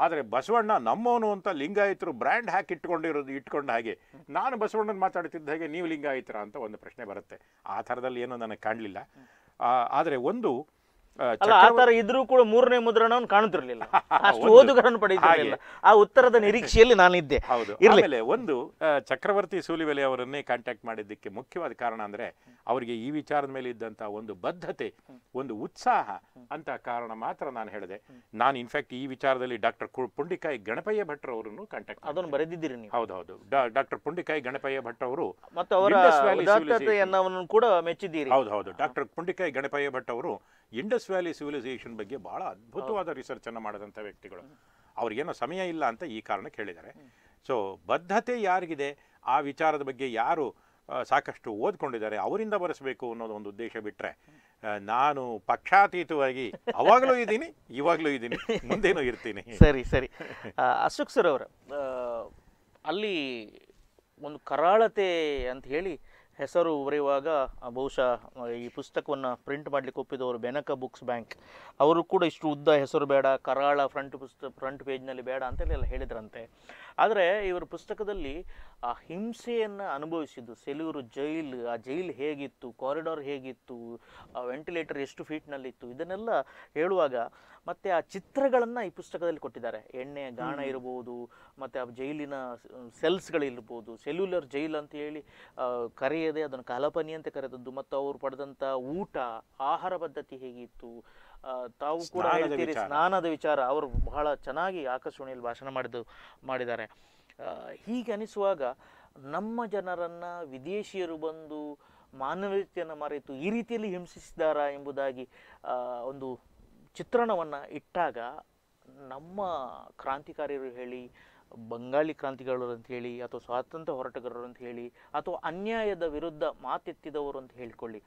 ಆದರೆ ಬಸವಣ್ಣ ನಮ್ಮವನು ಅಂತ ಲಿಂಗಾಯಿತರು ಬ್ರ್ಯಾಂಡ್ ಹ್ಯಾಕ್ ಇಟ್ಕೊಂಡಿರೋದು ಇಟ್ಕೊಂಡ ಹಾಗೆ ನಾನು ಬಸವಣ್ಣನ ಮಾತಾಡ್ತಿದ್ದ ಹಾಗೆ ನೀವು ಲಿಂಗಾಯಿತರ ಅಂತ ಒಂದು ಪ್ರಶ್ನೆ ಬರುತ್ತೆ ಆ ಥರದಲ್ಲಿ ಏನೂ ನನಗೆ ಕಾಣಲಿಲ್ಲ ಆದರೆ ಒಂದು ಇದ್ರೂ ಕೂಡ ಮೂರನೇ ಮುದ್ರಣವನ್ನು ಕಾಣುತ್ತಿರಲಿಲ್ಲ ಅಷ್ಟು ಓದುಗರನ್ನು ಪಡೆಯುತ್ತಿರಲಿಲ್ಲ ಆ ಉತ್ತರದ ನಿರೀಕ್ಷೆಯಲ್ಲಿ ನಾನಿದ್ದೆ ಹೌದು ಇರಲಿಲ್ಲ ಒಂದು ಚಕ್ರವರ್ತಿ ಸೂಲಿವೆಲೆ ಅವರನ್ನೇ ಕಾಂಟ್ಯಾಕ್ಟ್ ಮಾಡಿದ್ದಕ್ಕೆ ಮುಖ್ಯವಾದ ಕಾರಣ ಅಂದ್ರೆ ಅವರಿಗೆ ಈ ವಿಚಾರದ ಮೇಲೆ ಇದ್ದಂತ ಒಂದು ಬದ್ಧತೆ ಒಂದು ಉತ್ಸಾಹ ಅಂತ ಕಾರಣ ಮಾತ್ರ ನಾನು ಹೇಳಿದೆ ನಾನು ಇನ್ಫ್ಯಾಕ್ಟ್ ಈ ವಿಚಾರದಲ್ಲಿ ಡಾಕ್ಟರ್ ಪುಂಡಿಕಾಯಿ ಗಣಪಯ್ಯ ಭಟ್ರ ಅವರನ್ನು ಕಾಂಟ್ಯಾಕ್ಟ್ ಅದನ್ನು ಬರೆದಿದ್ದೀರಿ ನೀವು ಹೌದು ಹೌದು ಡಾಕ್ಟರ್ ಪುಂಡಿಕಾಯಿ ಗಣಪಯ್ಯ ಭಟ್ ಅವರು ಮತ್ತು ಅವರ ಕೂಡ ಮೆಚ್ಚಿದ್ದೀರಿ ಹೌದು ಹೌದು ಡಾಕ್ಟರ್ ಪುಂಡಿಕಾಯಿ ಗಣಪಯ್ಯ ಭಟ್ ಅವರು ಇಂಡಸ್ ವ್ಯಾಲಿ ಸಿವಿಲೈಸೇಷನ್ ಬಗ್ಗೆ ಬಹಳ ಅದ್ಭುತವಾದ ರಿಸರ್ಚನ್ನು ಮಾಡಿದಂಥ ವ್ಯಕ್ತಿಗಳು ಅವ್ರಿಗೇನೋ ಸಮಯ ಇಲ್ಲ ಅಂತ ಈ ಕಾರಣಕ್ಕೆ ಹೇಳಿದ್ದಾರೆ ಸೊ ಬದ್ಧತೆ ಯಾರಿಗಿದೆ ಆ ವಿಚಾರದ ಬಗ್ಗೆ ಯಾರು ಸಾಕಷ್ಟು ಓದ್ಕೊಂಡಿದ್ದಾರೆ ಅವರಿಂದ ಬರೆಸಬೇಕು ಅನ್ನೋದು ಒಂದು ಉದ್ದೇಶ ಬಿಟ್ಟರೆ ನಾನು ಪಕ್ಷಾತೀತವಾಗಿ ಅವಾಗಲೂ ಇದ್ದೀನಿ ಇವಾಗಲೂ ಇದ್ದೀನಿ ಮುಂದೇನೂ ಇರ್ತೀನಿ ಸರಿ ಸರಿ ಅಶೋಕ್ ಸರ್ ಅವರ ಅಲ್ಲಿ ಒಂದು ಕರಾಳತೆ ಅಂತ ಹೇಳಿ ಹೆಸರು ಬರೆಯುವಾಗ ಬಹುಶಃ ಈ ಪುಸ್ತಕವನ್ನು ಪ್ರಿಂಟ್ ಮಾಡಲಿಕ್ಕೆ ಒಪ್ಪಿದವರು ಬೆನಕ ಬುಕ್ಸ್ ಬ್ಯಾಂಕ್ ಅವರು ಕೂಡ ಇಷ್ಟು ಉದ್ದ ಹೆಸರು ಬೇಡ ಕರಾಳ ಫ್ರಂಟ್ ಪುಸ್ತಕ ಫ್ರಂಟ್ ಪೇಜ್ನಲ್ಲಿ ಬೇಡ ಅಂತೇಳಿ ಎಲ್ಲ ಹೇಳಿದ್ರಂತೆ ಆದರೆ ಇವರ ಪುಸ್ತಕದಲ್ಲಿ ಆ ಹಿಂಸೆಯನ್ನು ಅನುಭವಿಸಿದ್ದು ಸೆಲೂರು ಜೈಲ್ ಆ ಜೈಲ್ ಹೇಗಿತ್ತು ಕಾರಿಡಾರ್ ಹೇಗಿತ್ತು ಆ ವೆಂಟಿಲೇಟರ್ ಎಷ್ಟು ಫೀಟ್ನಲ್ಲಿತ್ತು ಇದನ್ನೆಲ್ಲ ಹೇಳುವಾಗ ಮತ್ತು ಆ ಚಿತ್ರಗಳನ್ನು ಈ ಪುಸ್ತಕದಲ್ಲಿ ಕೊಟ್ಟಿದ್ದಾರೆ ಎಣ್ಣೆ ಗಾಣ ಇರ್ಬೋದು ಮತ್ತು ಆ ಜೈಲಿನ ಸೆಲ್ಸ್ಗಳಿರ್ಬೋದು ಸೆಲ್ಯುಲರ್ ಜೈಲ್ ಅಂತ ಹೇಳಿ ಕರೆಯದೆ ಅದನ್ನು ಕಲಪನಿ ಅಂತ ಕರೆದದ್ದು ಮತ್ತು ಅವರು ಪಡೆದಂಥ ಊಟ ಆಹಾರ ಪದ್ಧತಿ ಹೇಗಿತ್ತು ತಾವು ಕೂಡ ಹೇಳ್ತೀರಿ ಸ್ನಾನದ ವಿಚಾರ ಅವರು ಬಹಳ ಚೆನ್ನಾಗಿ ಆಕಾಶವಾಣಿಯಲ್ಲಿ ಭಾಷಣ ಮಾಡಿದ್ದು ಮಾಡಿದ್ದಾರೆ ಹೀಗೆ ಅನಿಸುವಾಗ ನಮ್ಮ ಜನರನ್ನ ವಿದೇಶಿಯರು ಬಂದು ಮಾನವೀಯತೆಯನ್ನು ಮರೆತು ಈ ರೀತಿಯಲ್ಲಿ ಹಿಂಸಿಸಿದಾರಾ ಎಂಬುದಾಗಿ ಒಂದು ಚಿತ್ರಣವನ್ನು ಇಟ್ಟಾಗ ನಮ್ಮ ಕ್ರಾಂತಿಕಾರಿಯರು ಹೇಳಿ ಬಂಗಾಳಿ ಕ್ರಾಂತಿಗಾರರು ಅಂತ ಹೇಳಿ ಅಥವಾ ಸ್ವಾತಂತ್ರ್ಯ ಹೋರಾಟಗಾರರು ಅಂತ ಹೇಳಿ ಅಥವಾ ಅನ್ಯಾಯದ ವಿರುದ್ಧ ಮಾತೆತ್ತಿದವರು ಅಂತ ಹೇಳಿಕೊಳ್ಳಿ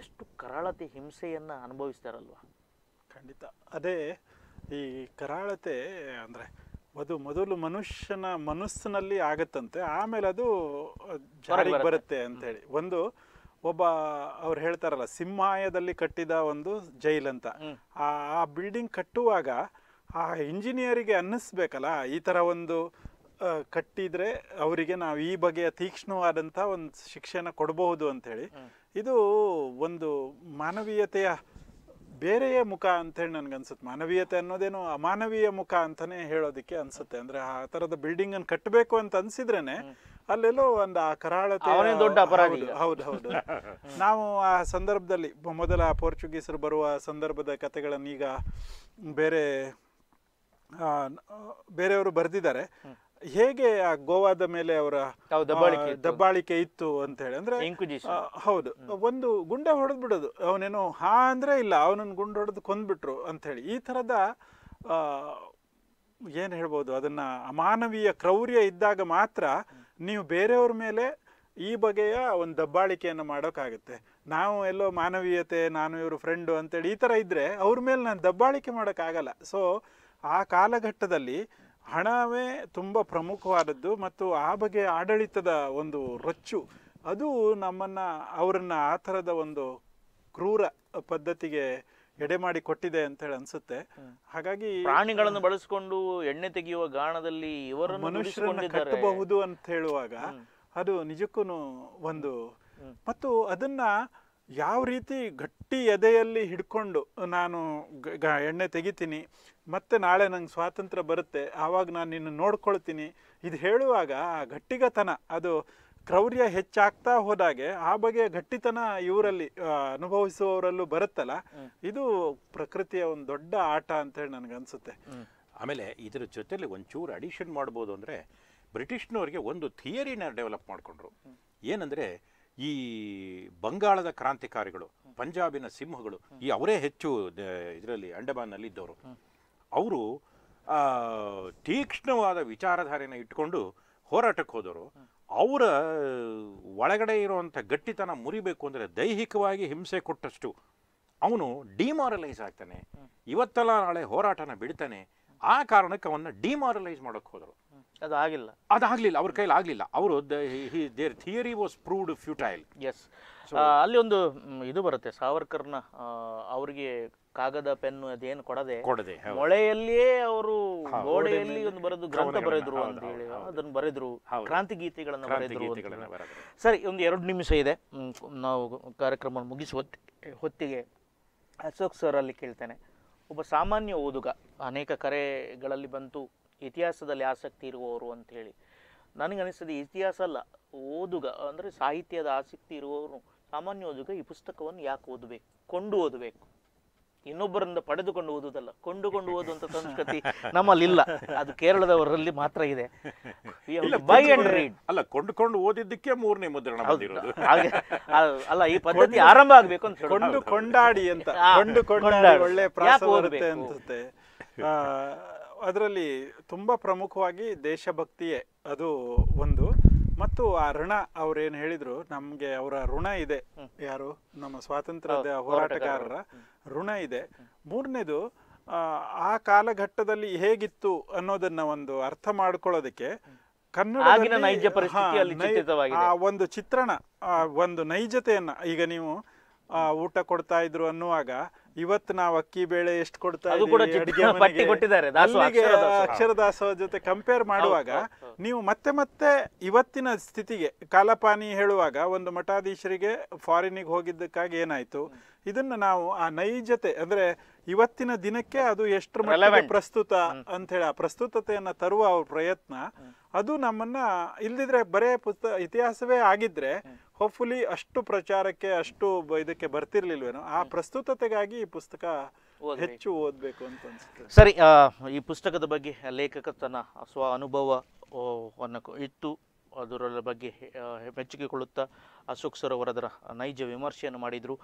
ಎಷ್ಟು ಕರಾಳತೆ ಹಿಂಸೆಯನ್ನು ಅನುಭವಿಸ್ತಾರಲ್ವ ಖಂಡಿತ ಅದೇ ಈ ಕರಾಳತೆ ಅಂದರೆ ಅದು ಮೊದಲು ಮನುಷ್ಯನ ಮನಸ್ಸಿನಲ್ಲಿ ಆಗತ್ತಂತೆ ಆಮೇಲೆ ಅದು ಜಾರಿಗೆ ಬರುತ್ತೆ ಅಂತೇಳಿ ಒಂದು ಒಬ್ಬ ಅವ್ರು ಹೇಳ್ತಾರಲ್ಲ ಸಿಂಹಾಯದಲ್ಲಿ ಕಟ್ಟಿದ ಒಂದು ಜೈಲ್ ಅಂತ ಆ ಬಿಲ್ಡಿಂಗ್ ಕಟ್ಟುವಾಗ ಆ ಇಂಜಿನಿಯರಿಗೆ ಅನ್ನಿಸ್ಬೇಕಲ್ಲ ಈ ಥರ ಒಂದು ಕಟ್ಟಿದ್ರೆ ಅವರಿಗೆ ನಾವು ಈ ಬಗೆಯ ತೀಕ್ಷ್ಣವಾದಂಥ ಒಂದು ಶಿಕ್ಷಣ ಕೊಡಬಹುದು ಅಂತೇಳಿ ಇದು ಒಂದು ಮಾನವೀಯತೆಯ ಬೇರೆಯೇ ಮುಖ ನನ್ಗೆ ಅನ್ಸುತ್ತೆ ಮಾನವೀಯತೆ ಅನ್ನೋದೇನು ಅಮಾನವೀಯ ಮುಖ ಅಂತಲೇ ಹೇಳೋದಕ್ಕೆ ಅನ್ಸುತ್ತೆ ಅಂದರೆ ಆ ಥರದ ಅನ್ನು ಕಟ್ಟಬೇಕು ಅಂತ ಅನ್ಸಿದ್ರೇನೆ ಅಲ್ಲೆಲ್ಲೋ ಒಂದು ಆ ಕರಾಳತೆ ದೊಡ್ಡ ಹೌದು ಹೌದು ನಾವು ಆ ಸಂದರ್ಭದಲ್ಲಿ ಮೊದಲ ಪೋರ್ಚುಗೀಸರು ಬರುವ ಸಂದರ್ಭದ ಈಗ ಬೇರೆ ಬೇರೆಯವರು ಬರೆದಿದ್ದಾರೆ ಹೇಗೆ ಆ ಗೋವಾದ ಮೇಲೆ ಅವರ ದಬ್ಬಾಳಿಕೆ ಇತ್ತು ಅಂತ ಹೇಳಿ ಅಂದ್ರೆ ಹೌದು ಒಂದು ಗುಂಡೆ ಹೊಡೆದ್ ಬಿಡೋದು ಅವನೇನು ಹಾ ಅಂದ್ರೆ ಇಲ್ಲ ಅವನನ್ನು ಗುಂಡ ಹೊಡೆದು ಕೊಂದ್ಬಿಟ್ರು ಅಂತ ಹೇಳಿ ಈ ತರದ ಏನು ಹೇಳ್ಬೋದು ಅದನ್ನ ಅಮಾನವೀಯ ಕ್ರೌರ್ಯ ಇದ್ದಾಗ ಮಾತ್ರ ನೀವು ಬೇರೆಯವ್ರ ಮೇಲೆ ಈ ಬಗೆಯ ಒಂದು ದಬ್ಬಾಳಿಕೆಯನ್ನು ಮಾಡೋಕ್ಕಾಗುತ್ತೆ ನಾವು ಎಲ್ಲೋ ಮಾನವೀಯತೆ ನಾನು ಇವರು ಫ್ರೆಂಡು ಅಂತೇಳಿ ಈ ಥರ ಇದ್ದರೆ ಅವ್ರ ಮೇಲೆ ನಾನು ದಬ್ಬಾಳಿಕೆ ಮಾಡೋಕ್ಕಾಗಲ್ಲ ಸೊ ಆ ಕಾಲಘಟ್ಟದಲ್ಲಿ ಹಣವೇ ತುಂಬ ಪ್ರಮುಖವಾದದ್ದು ಮತ್ತು ಆ ಬಗೆಯ ಆಡಳಿತದ ಒಂದು ರೊಚ್ಚು ಅದು ನಮ್ಮನ್ನು ಅವರನ್ನು ಆ ಥರದ ಒಂದು ಕ್ರೂರ ಪದ್ಧತಿಗೆ ಎಡೆ ಮಾಡಿ ಕೊಟ್ಟಿದೆ ಅಂತ ಹೇಳಿ ಅನ್ಸುತ್ತೆ ಹಾಗಾಗಿ ಪ್ರಾಣಿಗಳನ್ನು ಬಳಸಿಕೊಂಡು ಎಣ್ಣೆ ತೆಗೆಯುವ ಗಾಣದಲ್ಲಿ ಇವರು ಮನುಷ್ಯರನ್ನು ಕಟ್ಟಬಹುದು ಅಂತ ಹೇಳುವಾಗ ಅದು ನಿಜಕ್ಕೂ ಒಂದು ಮತ್ತು ಅದನ್ನ ಯಾವ ರೀತಿ ಗಟ್ಟಿ ಎದೆಯಲ್ಲಿ ಹಿಡ್ಕೊಂಡು ನಾನು ಗ ಎಣ್ಣೆ ತೆಗಿತೀನಿ ಮತ್ತೆ ನಾಳೆ ನಂಗೆ ಸ್ವಾತಂತ್ರ್ಯ ಬರುತ್ತೆ ಆವಾಗ ನಾನು ನಿನ್ನ ನೋಡ್ಕೊಳ್ತೀನಿ ಇದು ಹೇಳುವಾಗ ಆ ಗಟ್ಟಿಗತನ ಅದು ಕ್ರೌರ್ಯ ಹೆಚ್ಚಾಗ್ತಾ ಹೋದಾಗೆ ಆ ಬಗೆಯ ಗಟ್ಟಿತನ ಇವರಲ್ಲಿ ಅನುಭವಿಸುವವರಲ್ಲೂ ಬರುತ್ತಲ್ಲ ಇದು ಪ್ರಕೃತಿಯ ಒಂದು ದೊಡ್ಡ ಆಟ ಅಂತ ಹೇಳಿ ನನಗನ್ಸುತ್ತೆ ಆಮೇಲೆ ಇದರ ಜೊತೆಲಿ ಒಂಚೂರು ಅಡಿಷನ್ ಮಾಡ್ಬೋದು ಅಂದರೆ ಬ್ರಿಟಿಷ್ನವ್ರಿಗೆ ಒಂದು ಥಿಯರಿನ ಡೆವಲಪ್ ಮಾಡಿಕೊಂಡ್ರು ಏನಂದರೆ ಈ ಬಂಗಾಳದ ಕ್ರಾಂತಿಕಾರಿಗಳು ಪಂಜಾಬಿನ ಸಿಂಹಗಳು ಈ ಅವರೇ ಹೆಚ್ಚು ಇದರಲ್ಲಿ ಅಂಡಮಾನ್ನಲ್ಲಿ ಇದ್ದವರು ಅವರು ತೀಕ್ಷ್ಣವಾದ ವಿಚಾರಧಾರೆಯನ್ನು ಇಟ್ಕೊಂಡು ಹೋರಾಟಕ್ಕೆ ಹೋದರು ಅವರ ಒಳಗಡೆ ಇರುವಂಥ ಗಟ್ಟಿತನ ಮುರಿಬೇಕು ಅಂದರೆ ದೈಹಿಕವಾಗಿ ಹಿಂಸೆ ಕೊಟ್ಟಷ್ಟು ಅವನು ಡಿಮಾರಲೈಸ್ ಆಗ್ತಾನೆ ಇವತ್ತೆಲ್ಲ ನಾಳೆ ಹೋರಾಟನ ಬಿಡ್ತಾನೆ ಆ ಕಾರಣಕ್ಕೆ ಅವನ್ನ ಡಿಮಾರಲೈಸ್ ಮಾಡೋಕ್ಕೆ ಹೋದರು ಅದು ಆಗಿಲ್ಲ ಅದು ಆಗಲಿಲ್ಲ ಅವ್ರ ಕೈಲಿ ಆಗಲಿಲ್ಲ ಅವರು their theory was proved futile as ಅಲ್ಲಿ ಒಂದು ಇದು ಬರುತ್ತೆ ಸಾವರ್ಕರ್ನ ಅವರಿಗೆ ಕಾಗದ ಪೆನ್ ಅದೇನು ಕೊಡದೆ ಕೊಡದೆ ಮೊಳೆಯಲ್ಲಿಯೇ ಅವರು ಗೋಡೆಯಲ್ಲಿ ಒಂದು ಬರೆದು ಗ್ರಂಥ ಬರೆದ್ರು ಅಂತ ಹೇಳಿ ಅದನ್ನು ಬರೆದ್ರು ಕ್ರಾಂತಿ ಗೀತೆಗಳನ್ನ ಬರೆದ್ರು ಸರಿ ಒಂದು ಎರಡು ನಿಮಿಷ ಇದೆ ನಾವು ಕಾರ್ಯಕ್ರಮ ಮುಗಿಸಿ ಹೊತ್ತಿಗೆ ಅಶೋಕ್ ಸರ್ ಅಲ್ಲಿ ಕೇಳ್ತೇನೆ ಒಬ್ಬ ಸಾಮಾನ್ಯ ಓದುಗ ಅನೇಕ ಕರೆಗಳಲ್ಲಿ ಬಂತು ಇತಿಹಾಸದಲ್ಲಿ ಆಸಕ್ತಿ ಇರುವವರು ಅಂತ ಹೇಳಿ ನನಗನಿಸ್ತದೆ ಇತಿಹಾಸ ಅಲ್ಲ ಓದುಗ ಅಂದರೆ ಸಾಹಿತ್ಯದ ಆಸಕ್ತಿ ಇರುವವರು ಸಾಮಾನ್ಯ ಓದುಗ ಈ ಪುಸ್ತಕವನ್ನು ಯಾಕೆ ಓದಬೇಕು ಕೊಂಡು ಓದಬೇಕು ಇನ್ನೊಬ್ಬರಿಂದ ಪಡೆದುಕೊಂಡು ಓದುವುದಲ್ಲ ಕೊಂಡುಕೊಂಡು ಓದುವಂಥ ಸಂಸ್ಕೃತಿ ನಮ್ಮಲ್ಲಿ ಇಲ್ಲ ಅದು ಕೇರಳದವರಲ್ಲಿ ಮಾತ್ರ ಇದೆ ಬೈ ಅಂಡ್ ರೀಡ್ ಅಲ್ಲ ಕೊಂಡುಕೊಂಡು ಓದಿದ್ದಕ್ಕೆ ಮೂರನೇ ಮುದ್ರಣ ಹಾಗೆ ಅಲ್ಲ ಈ ಪದ್ಧತಿ ಆರಂಭ ಆಗಬೇಕು ಅಂತ ಕೊಂಡು ಕೊಂಡಾಡಿ ಅಂತ ಒಳ್ಳೆ ಪ್ರಾಸ ಅನ್ಸುತ್ತೆ ಅದರಲ್ಲಿ ತುಂಬ ಪ್ರಮುಖವಾಗಿ ದೇಶಭಕ್ತಿಯೇ ಅದು ಒಂದು ಮತ್ತು ಆ ಋಣ ಅವ್ರೇನು ಹೇಳಿದ್ರು ನಮಗೆ ಅವರ ಋಣ ಇದೆ ಯಾರು ನಮ್ಮ ಸ್ವಾತಂತ್ರ್ಯದ ಹೋರಾಟಗಾರರ ಋಣ ಇದೆ ಮೂರನೇದು ಆ ಕಾಲಘಟ್ಟದಲ್ಲಿ ಹೇಗಿತ್ತು ಅನ್ನೋದನ್ನ ಒಂದು ಅರ್ಥ ಮಾಡ್ಕೊಳ್ಳೋದಕ್ಕೆ ಕನ್ನಡ ನೈಜ ಪರಿಸ್ಥಿತಿಯಲ್ಲಿ ಒಂದು ಚಿತ್ರಣ ಒಂದು ನೈಜತೆಯನ್ನ ಈಗ ನೀವು ಊಟ ಕೊಡ್ತಾ ಇದ್ರು ಅನ್ನುವಾಗ ಇವತ್ತು ನಾವು ಅಕ್ಕಿ ಬೇಳೆ ಎಷ್ಟು ಕೊಡ್ತಾ ಅದು ಕೂಡ ಜೊತೆ ಕಂಪೇರ್ ಮಾಡುವಾಗ ನೀವು ಮತ್ತೆ ಮತ್ತೆ ಇವತ್ತಿನ ಸ್ಥಿತಿಗೆ ಕಾಲಪಾನಿ ಹೇಳುವಾಗ ಒಂದು ಮಠಾಧೀಶರಿಗೆ ಫಾರಿನಿಗೆ ಹೋಗಿದ್ದಕ್ಕಾಗಿ ಏನಾಯ್ತು ಇದನ್ನ ನಾವು ಆ ನೈಜತೆ ಅಂದ್ರೆ ಇವತ್ತಿನ ದಿನಕ್ಕೆ ಅದು ಎಷ್ಟು ಮಟ್ಟಿಗೆ ಪ್ರಸ್ತುತ ಅಂತ ಹೇಳಿ ಆ ಪ್ರಸ್ತುತತೆಯನ್ನ ತರುವ ಅವ್ರ ಪ್ರಯತ್ನ ಅದು ನಮ್ಮನ್ನ ಇಲ್ದಿದ್ರೆ ಬರೇ ಪುಸ್ತ ಇತಿಹಾಸವೇ ಆಗಿದ್ರೆ ಹೋಪ್ಫುಲಿ ಅಷ್ಟು ಪ್ರಚಾರಕ್ಕೆ ಅಷ್ಟು ಇದಕ್ಕೆ ಬರ್ತಿರ್ಲಿಲ್ವೇನೋ ಆ ಪ್ರಸ್ತುತತೆಗಾಗಿ ಈ ಪುಸ್ತಕ ಹೆಚ್ಚು ಓದಬೇಕು ಅಂತ ಅನ್ಸುತ್ತೆ ಸರಿ ಈ ಪುಸ್ತಕದ ಬಗ್ಗೆ ಲೇಖಕ ತನ್ನ ಸ್ವ ಅನುಭವ ಇತ್ತು ಅದರ ಬಗ್ಗೆ ಮೆಚ್ಚುಗೆ ಕೊಡುತ್ತಾ ಅಶೋಕ್ ಸರ್ ಅವರದರ ನೈಜ ವಿಮರ್ಶೆಯನ್ನು ಮಾಡಿದರು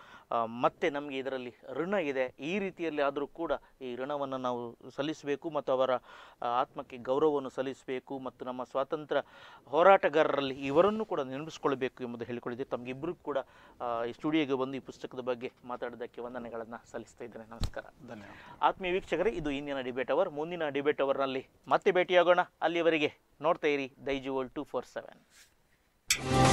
ಮತ್ತೆ ನಮಗೆ ಇದರಲ್ಲಿ ಋಣ ಇದೆ ಈ ರೀತಿಯಲ್ಲಿ ಆದರೂ ಕೂಡ ಈ ಋಣವನ್ನು ನಾವು ಸಲ್ಲಿಸಬೇಕು ಮತ್ತು ಅವರ ಆತ್ಮಕ್ಕೆ ಗೌರವವನ್ನು ಸಲ್ಲಿಸಬೇಕು ಮತ್ತು ನಮ್ಮ ಸ್ವಾತಂತ್ರ್ಯ ಹೋರಾಟಗಾರರಲ್ಲಿ ಇವರನ್ನು ಕೂಡ ನೆನಪಿಸ್ಕೊಳ್ಬೇಕು ಎಂಬುದು ಹೇಳಿಕೊಂಡಿದ್ದೆ ತಮಗಿಬ್ಬರೂ ಕೂಡ ಈ ಸ್ಟುಡಿಯೋಗೆ ಬಂದು ಈ ಪುಸ್ತಕದ ಬಗ್ಗೆ ಮಾತಾಡೋದಕ್ಕೆ ವಂದನೆಗಳನ್ನು ಸಲ್ಲಿಸ್ತಾ ಇದ್ದೇನೆ ನಮಸ್ಕಾರ ಧನ್ಯವಾದ ಆತ್ಮೀಯ ವೀಕ್ಷಕರೇ ಇದು ಇಂದಿನ ಡಿಬೇಟ್ ಅವರ್ ಮುಂದಿನ ಡಿಬೇಟ್ ಅವರ್ನಲ್ಲಿ ಮತ್ತೆ ಭೇಟಿಯಾಗೋಣ ಅಲ್ಲಿಯವರೆಗೆ ನೋಡ್ತಾ ಇರಿ Daijiworld two four seven